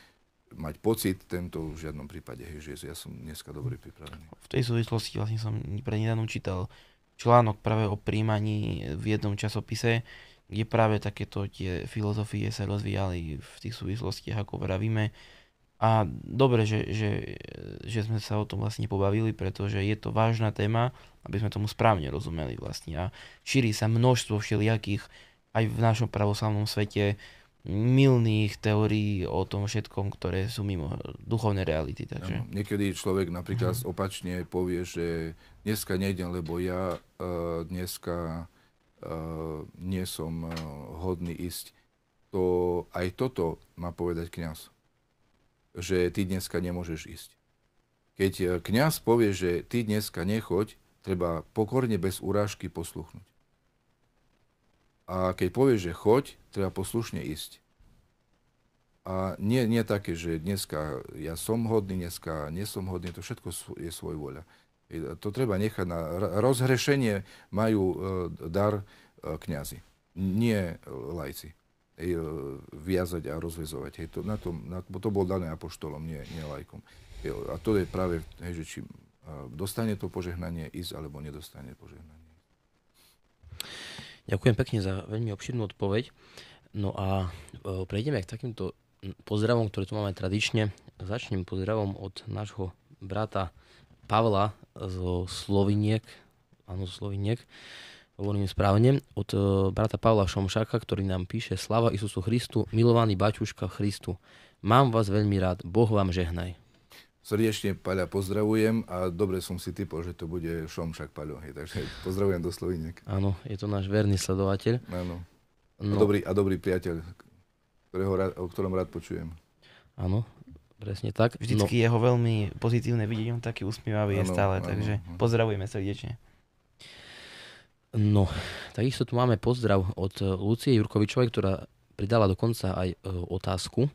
mať pocit tento v žiadnom prípade, hej, že ja som dneska dobre pripravený. V tej súvislosti vlastne som nedávno čítal článok práve o príjmaní v jednom časopise, kde práve takéto tie filozofie sa rozvíjali v tých súvislostiach, ako vravíme. A dobre, že, že, že sme sa o tom vlastne pobavili, pretože je to vážna téma, aby sme tomu správne rozumeli vlastne. A šíri sa množstvo všelijakých aj v našom pravoslavnom svete milných teórií o tom všetkom, ktoré sú mimo duchovné reality. Takže... Ja, niekedy človek napríklad mm-hmm. opačne povie, že dneska nejdem, lebo ja uh, dneska uh, nie som uh, hodný ísť. To, aj toto má povedať kňaz, že ty dneska nemôžeš ísť. Keď kňaz povie, že ty dneska nechoď, treba pokorne bez urážky posluchnúť. A keď povieš, že choď, treba poslušne ísť. A nie, nie také, že dneska ja som hodný, dneska nesom hodný, to všetko je svoj voľa. To treba nechať na rozhrešenie, majú e, dar e, kňazi, nie e, lajci. Viazať a rozvezovať. Hej, to, na tom, na, to bol dané apoštolom, nie, nie lajkom. A to je práve, hej, že či dostane to požehnanie ísť, alebo nedostane požehnanie. Ďakujem pekne za veľmi obširnú odpoveď. No a e, prejdeme k takýmto pozdravom, ktoré tu máme tradične. Začnem pozdravom od nášho brata Pavla zo Sloviniek. Áno, Sloviniek. Hovorím správne. Od e, brata Pavla Šomšáka, ktorý nám píše Slava Isusu Christu, milovaný Baťuška Christu. Mám vás veľmi rád. Boh vám žehnaj. Srdečne Paľa pozdravujem a dobre som si typol, že to bude Šomšak Paľo. Takže pozdravujem do Sloviniek. Áno, je to náš verný sledovateľ. Áno. No. A, dobrý, a dobrý priateľ, ktorého, o ktorom rád počujem. Áno, presne tak. Vždycky no. ho veľmi pozitívne vidieť, on taký usmievavý je stále, áno, takže áno. pozdravujeme srdečne. No, takisto tu máme pozdrav od Lucie Jurkovičovej, ktorá pridala dokonca aj e, otázku.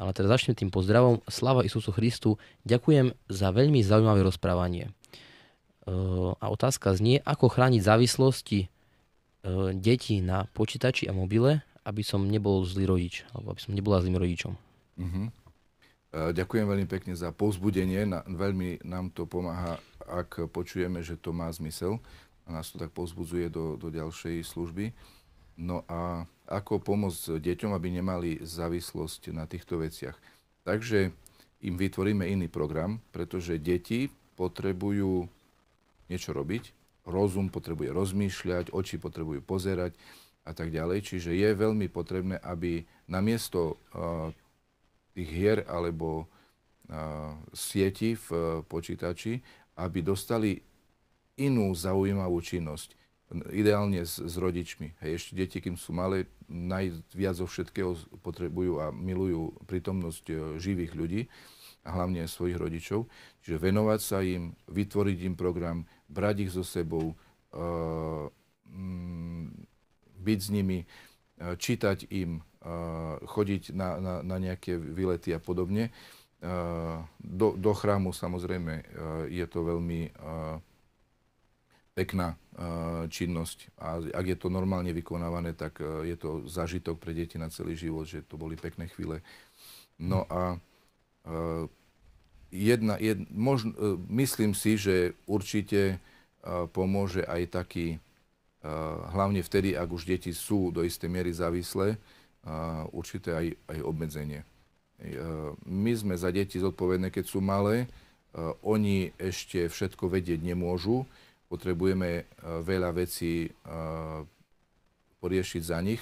Ale teraz začnem tým pozdravom. Slava Isusu Christu, ďakujem za veľmi zaujímavé rozprávanie. E, a otázka znie, ako chrániť závislosti e, detí na počítači a mobile, aby som nebol zlý rodič, alebo aby som nebola zlým rodičom. Uh-huh. Ďakujem veľmi pekne za povzbudenie. Na, veľmi nám to pomáha, ak počujeme, že to má zmysel. A nás to tak povzbudzuje do, do ďalšej služby. No a ako pomôcť deťom, aby nemali závislosť na týchto veciach. Takže im vytvoríme iný program, pretože deti potrebujú niečo robiť, rozum potrebuje rozmýšľať, oči potrebujú pozerať a tak ďalej. Čiže je veľmi potrebné, aby namiesto uh, tých hier alebo uh, sieti v uh, počítači, aby dostali inú zaujímavú činnosť ideálne s, s rodičmi. Hej, ešte deti, kým sú malé, najviac zo všetkého potrebujú a milujú prítomnosť e, živých ľudí a hlavne svojich rodičov. Čiže venovať sa im, vytvoriť im program, brať ich so sebou, uh, byť s nimi, uh, čítať im, uh, chodiť na, na, na nejaké výlety a podobne. Do, do chrámu samozrejme je to veľmi pekná eh, činnosť. A ak je to normálne vykonávané, tak eh, je to zažitok pre deti na celý život, že to boli pekné chvíle. No a eh, jedna, jed, mož, myslím si, že určite pomôže aj taký, hlavne vtedy, ak už deti sú do istej miery závislé, určité aj, aj obmedzenie. My sme za deti zodpovedné, keď sú malé, oni ešte všetko vedieť nemôžu, potrebujeme eh, veľa vecí eh, poriešiť za nich.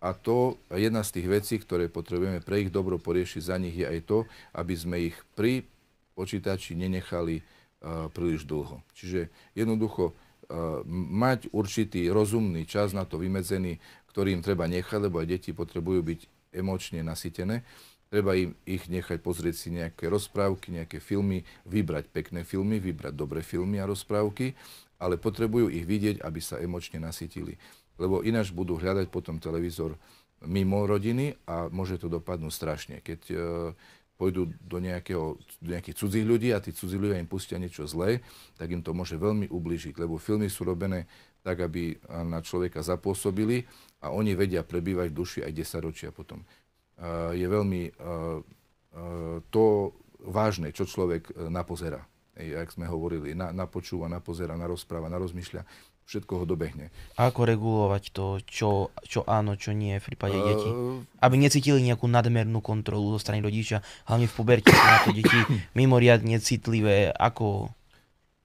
A to jedna z tých vecí, ktoré potrebujeme pre ich dobro poriešiť za nich, je aj to, aby sme ich pri počítači nenechali eh, príliš dlho. Čiže jednoducho mať určitý rozumný čas na to vymedzený, ktorý im treba nechať, lebo aj deti potrebujú byť emočne nasytené. Treba im, ich nechať pozrieť si nejaké rozprávky, nejaké filmy, vybrať pekné filmy, vybrať dobré filmy a rozprávky, ale potrebujú ich vidieť, aby sa emočne nasytili. Lebo ináč budú hľadať potom televízor mimo rodiny a môže to dopadnúť strašne. Keď e, pôjdu do, nejakého, do nejakých cudzích ľudí a tí cudzí ľudia im pustia niečo zlé, tak im to môže veľmi ubližiť, lebo filmy sú robené tak, aby na človeka zapôsobili a oni vedia prebývať v duši aj 10 ročia potom. Eh, je veľmi eh, eh, to vážne, čo človek napozerá. Jak sme hovorili, na, napočúva, napozera, narozpráva, narozmýšľa, všetko ho dobehne. A ako regulovať to, čo, čo áno, čo nie v prípade uh, detí? Aby necítili nejakú nadmernú kontrolu zo strany rodiča, hlavne v puberte sú na to deti mimoriadne citlivé, ako...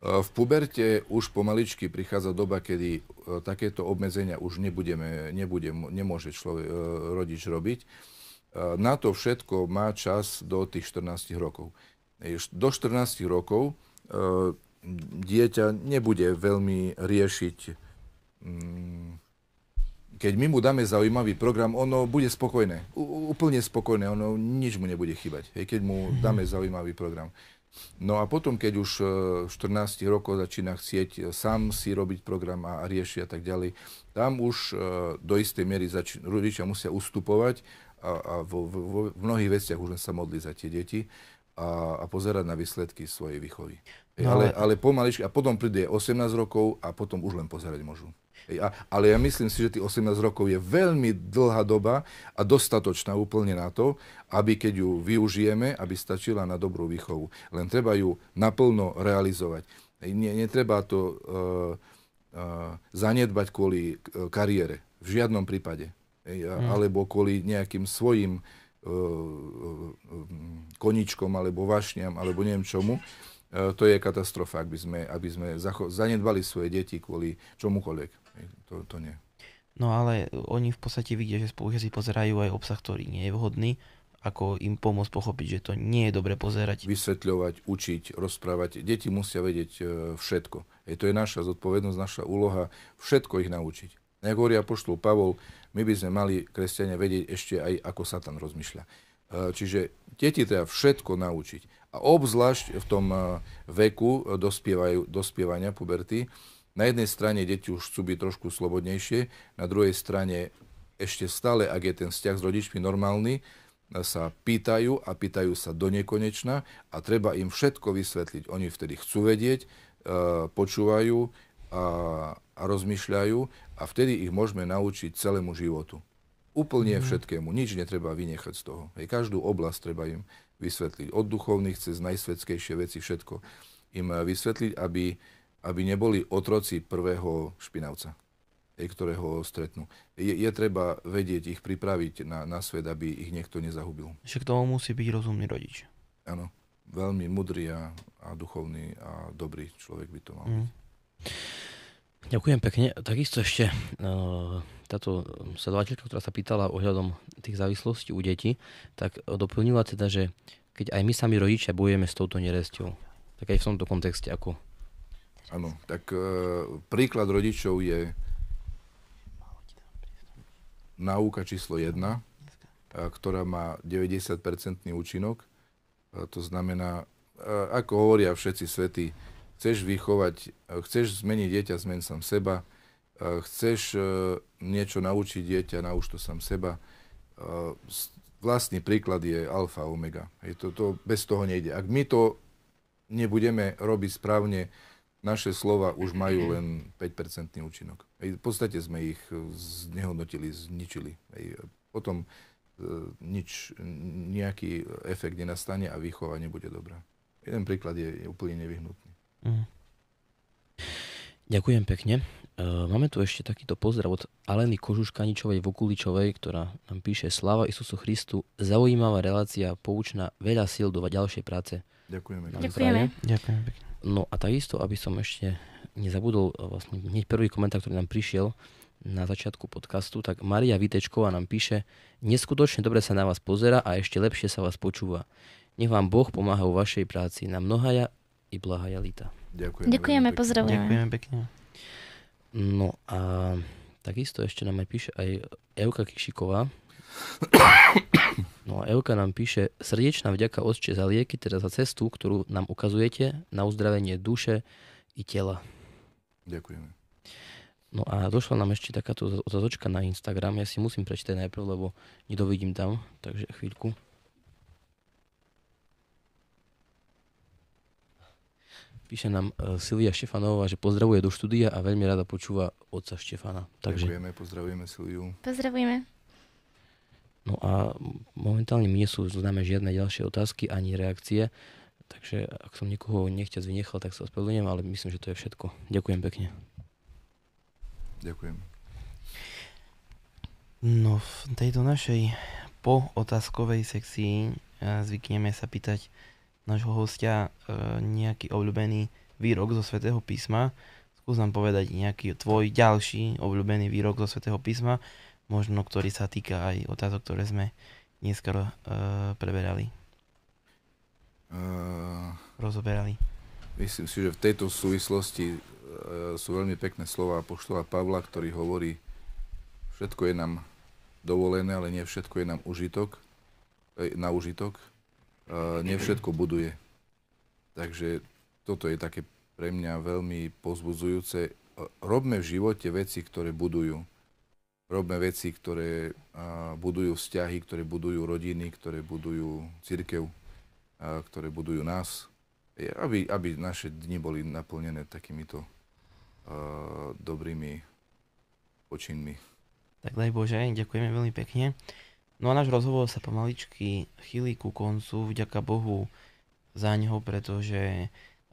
V puberte už pomaličky prichádza doba, kedy takéto obmedzenia už nebudeme, nebudem, nemôže človek, rodič robiť Eh, na to všetko má čas do tých 14 rokov. Do 14 rokov eh, dieťa nebude veľmi riešiť... Mm, keď my mu dáme zaujímavý program, ono bude spokojné. Úplne spokojné, ono nič mu nebude chýbať, keď mu mhm. dáme zaujímavý program. No a potom, keď už 14 eh, rokov začína chcieť sám si robiť program a riešiť a tak ďalej, tam už do istej miery zač- rodičia musia ustupovať, a, a vo, vo, vo mnohých veciach už sa modli za tie deti a, a pozerať na výsledky svojej výchovy. No, ale, ale pomaličky, a potom príde 18 rokov a potom už len pozerať môžu. A, ale ja myslím si, že tých 18 rokov je veľmi dlhá doba a dostatočná úplne na to, aby keď ju využijeme, aby stačila na dobrú výchovu. Len treba ju naplno realizovať. Nie, netreba to uh, uh, zanedbať kvôli eh, kariére. V žiadnom prípade. Hej, a, hmm. Alebo kvôli nejakým svojim e, e mm, koničkom, alebo vašňam, alebo neviem čomu. E, to je katastrofa, ak by sme, aby sme zacho- zanedbali svoje deti kvôli čomukoľvek. Hej, to, to nie. No ale oni v podstate vidia, že spolužiaci pozerajú aj obsah, ktorý nie je vhodný, ako im pomôcť pochopiť, že to nie je dobre pozerať. Vysvetľovať, učiť, rozprávať. Deti musia vedieť e, všetko. E, to je naša zodpovednosť, naša úloha všetko ich naučiť ako hovorí apoštol Pavol, my by sme mali, kresťania, vedieť ešte aj, ako Satan rozmýšľa. E, čiže deti treba všetko naučiť. A obzvlášť v tom e, veku e, dospievajú, dospievania puberty, na jednej strane deti už chcú byť trošku slobodnejšie, na druhej strane ešte stále, ak je ten vzťah s rodičmi normálny, sa pýtajú a pýtajú sa do nekonečna a treba im všetko vysvetliť. Oni vtedy chcú vedieť, počúvajú a, a rozmýšľajú a vtedy ich môžeme naučiť celému životu. Úplne mm. všetkému, nič netreba vynechať z toho. Hej, každú oblasť treba im vysvetliť. Od duchovných cez najsvetskejšie veci všetko im eh, vysvetliť, aby, aby neboli otroci prvého špinavca, hej, ktorého stretnú. Je, je treba vedieť ich pripraviť na, na svet, aby ich niekto nezahubil. Však tomu musí byť rozumný rodič. Áno, veľmi mudrý a, a duchovný a dobrý človek by to mal mhm. byť. Ďakujem pekne. Takisto ešte eh, táto sledovateľka, ktorá sa pýtala ohľadom tých závislostí u detí, tak doplnila teda, že keď aj my sami rodičia bojujeme s touto neresťou, tak aj v tomto kontexte ako? Áno, tak e, príklad rodičov je náuka číslo 1, eh, ktorá má 90 účinok. To znamená, ako hovoria všetci svety, chceš vychovať, e, chceš zmeniť dieťa, zmen sám seba, e, chceš e, niečo naučiť dieťa, nauč to sám seba. Vlastný príklad je alfa, a omega. Je to, to, bez toho nejde. Ak my to nebudeme robiť správne, naše slova už majú mhm. len 5-percentný účinok. V podstate sme ich znehodnotili, zničili. Potom nič, nejaký efekt nenastane a výchova nebude dobrá. Jeden príklad je, je úplne nevyhnutný. Mm. Ďakujem pekne. E, máme tu ešte takýto pozdrav od Aleny Kožuškaničovej Vokuličovej, ktorá nám píše Sláva Isusu Christu, zaujímavá relácia, poučná, veľa síl do ďalšej práce. Ďakujeme. Ďakujeme. Ďakujem pekne. No a takisto, aby som ešte nezabudol e, vlastne hneď prvý komentár, ktorý nám prišiel na začiatku podcastu, tak Maria Vitečková nám píše Neskutočne dobre sa na vás pozera a ešte lepšie sa vás počúva. Nech vám Boh pomáha vo vašej práci. Na mnohaja i Blaha Jalita. Ďakujeme. Ďakujeme, pozdravujeme. Ďakujeme pekne. No a takisto ešte nám aj píše aj Euka Kikšiková. No a Euka nám píše, srdečná vďaka osče za lieky, teda za cestu, ktorú nám ukazujete na uzdravenie duše i tela. Ďakujeme. No a došla nám ešte takáto otázočka na Instagram. Ja si musím prečítať najprv, lebo nedovidím tam, takže chvíľku. Píše nám e, Silvia Štefanová, že pozdravuje do štúdia a veľmi rada počúva otca Štefana. Takže... Ďakujeme, pozdravujeme Silviu. Pozdravujeme. No a momentálne nie sú známe žiadne ďalšie otázky ani reakcie, takže ak som nikoho nechťať vynechal, tak sa ospravedlňujem, ale myslím, že to je všetko. Ďakujem pekne. Ďakujem. No v tejto našej po otázkovej sekcii e, zvykneme sa pýtať nášho hostia e, nejaký obľúbený výrok zo svätého písma. Skús nám povedať nejaký tvoj ďalší obľúbený výrok zo svätého písma, možno ktorý sa týka aj otázok, ktoré sme dneska e, preberali. Uh, Rozoberali. Myslím si, že v tejto súvislosti e, sú veľmi pekné slova poštola Pavla, ktorý hovorí, všetko je nám dovolené, ale nie všetko je nám užitok, e, na užitok nevšetko buduje. Takže toto je také pre mňa veľmi pozbudzujúce. Robme v živote veci, ktoré budujú. Robme veci, ktoré budujú vzťahy, ktoré budujú rodiny, ktoré budujú církev, ktoré budujú nás. Aby, aby naše dni boli naplnené takýmito dobrými počinmi. Tak daj Bože, ďakujeme veľmi pekne. No a náš rozhovor sa pomaličky chýli ku koncu, vďaka Bohu za neho, pretože e,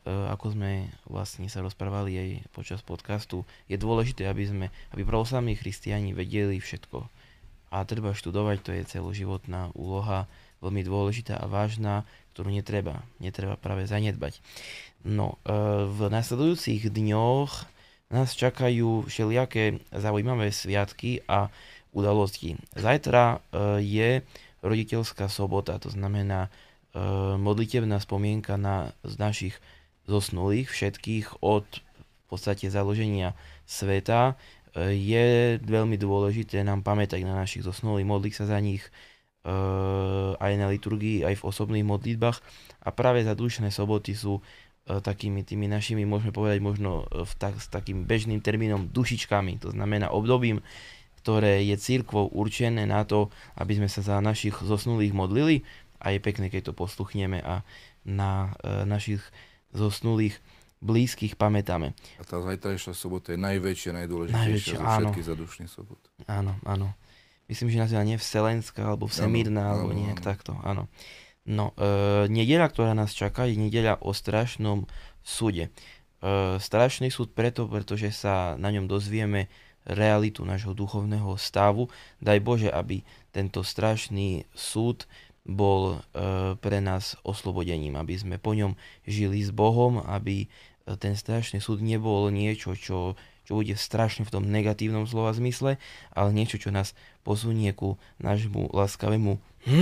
ako sme vlastne sa rozprávali aj počas podcastu, je dôležité, aby sme, aby pravoslavní christiani vedeli všetko. A treba študovať, to je celoživotná úloha, veľmi dôležitá a vážna, ktorú netreba, netreba práve zanedbať. No, e, v nasledujúcich dňoch nás čakajú všelijaké zaujímavé sviatky a udalostí. Zajtra e, je roditeľská sobota, to znamená e, modlitevná spomienka na, z našich zosnulých, všetkých od v podstate založenia sveta. E, je veľmi dôležité nám pamätať na našich zosnulých, modliť sa za nich aj na liturgii, aj v osobných modlitbách. A práve zadušné soboty sú takými tými našimi, môžeme povedať možno v tak, s takým bežným termínom dušičkami, to znamená obdobím, ktoré je církvou určené na to, aby sme sa za našich zosnulých modlili a je pekné, keď to posluchneme a na e, našich zosnulých blízkych pamätáme. A tá zajtrajšia sobota je najväčšia, najdôležitejšia najväčšia, zo všetkých zadušných sobot. Áno, áno. Myslím, že nazýva nie Vselenská, alebo Vsemírna, áno, alebo áno, nejak áno. takto, áno. No, e, nedeľa, ktorá nás čaká, je nedeľa o strašnom súde. E, strašný súd preto, pretože sa na ňom dozvieme realitu nášho duchovného stavu. Daj Bože, aby tento strašný súd bol e, pre nás oslobodením, aby sme po ňom žili s Bohom, aby e, ten strašný súd nebol niečo, čo, čo bude strašne v tom negatívnom slova zmysle, ale niečo, čo nás posunie ku nášmu láskavému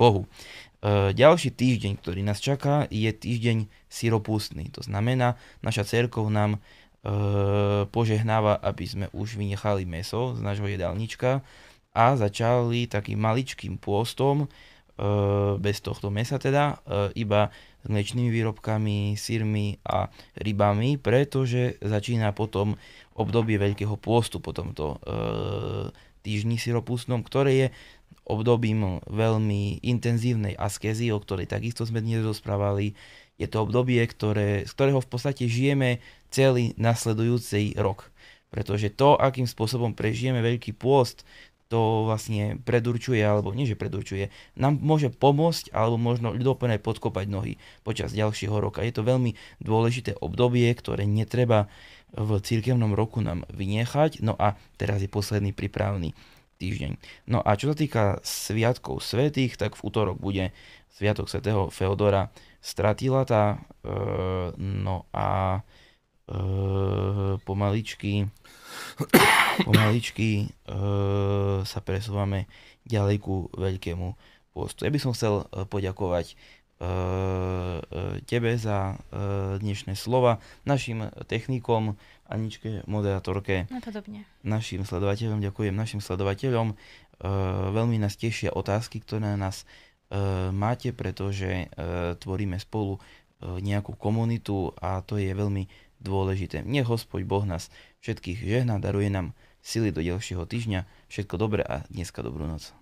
Bohu. E, ďalší týždeň, ktorý nás čaká, je týždeň siropustný. To znamená, naša cerkov nám požehnáva, aby sme už vynechali meso z nášho jedálnička a začali takým maličkým pôstom, bez tohto mesa teda, iba s mliečnými výrobkami, sírmi a rybami, pretože začína potom obdobie veľkého pôstu po tomto týždni syropustnom, ktoré je obdobím veľmi intenzívnej askezy, o ktorej takisto sme dnes rozprávali, je to obdobie, ktoré, z ktorého v podstate žijeme celý nasledujúci rok. Pretože to, akým spôsobom prežijeme Veľký pôst, to vlastne predurčuje, alebo nie že predurčuje, nám môže pomôcť, alebo možno ľudoplne podkopať nohy počas ďalšieho roka. Je to veľmi dôležité obdobie, ktoré netreba v cirkevnom roku nám vynechať. No a teraz je posledný prípravný týždeň. No a čo sa týka sviatkov svetých, tak v útorok bude sviatok svetého Feodora stratila tá, e, no a e, pomaličky pomaličky e, sa presúvame ďalej ku veľkému postu. Ja by som chcel poďakovať tebe za dnešné slova, našim technikom, Aničke, moderátorke, no našim sledovateľom, ďakujem našim sledovateľom. Veľmi nás tešia otázky, ktoré nás Eh, máte, pretože eh, tvoríme spolu eh, nejakú komunitu a to je veľmi dôležité. Nech hospod, Boh nás všetkých žehná, daruje nám sily do ďalšieho týždňa. Všetko dobré a dneska dobrú noc.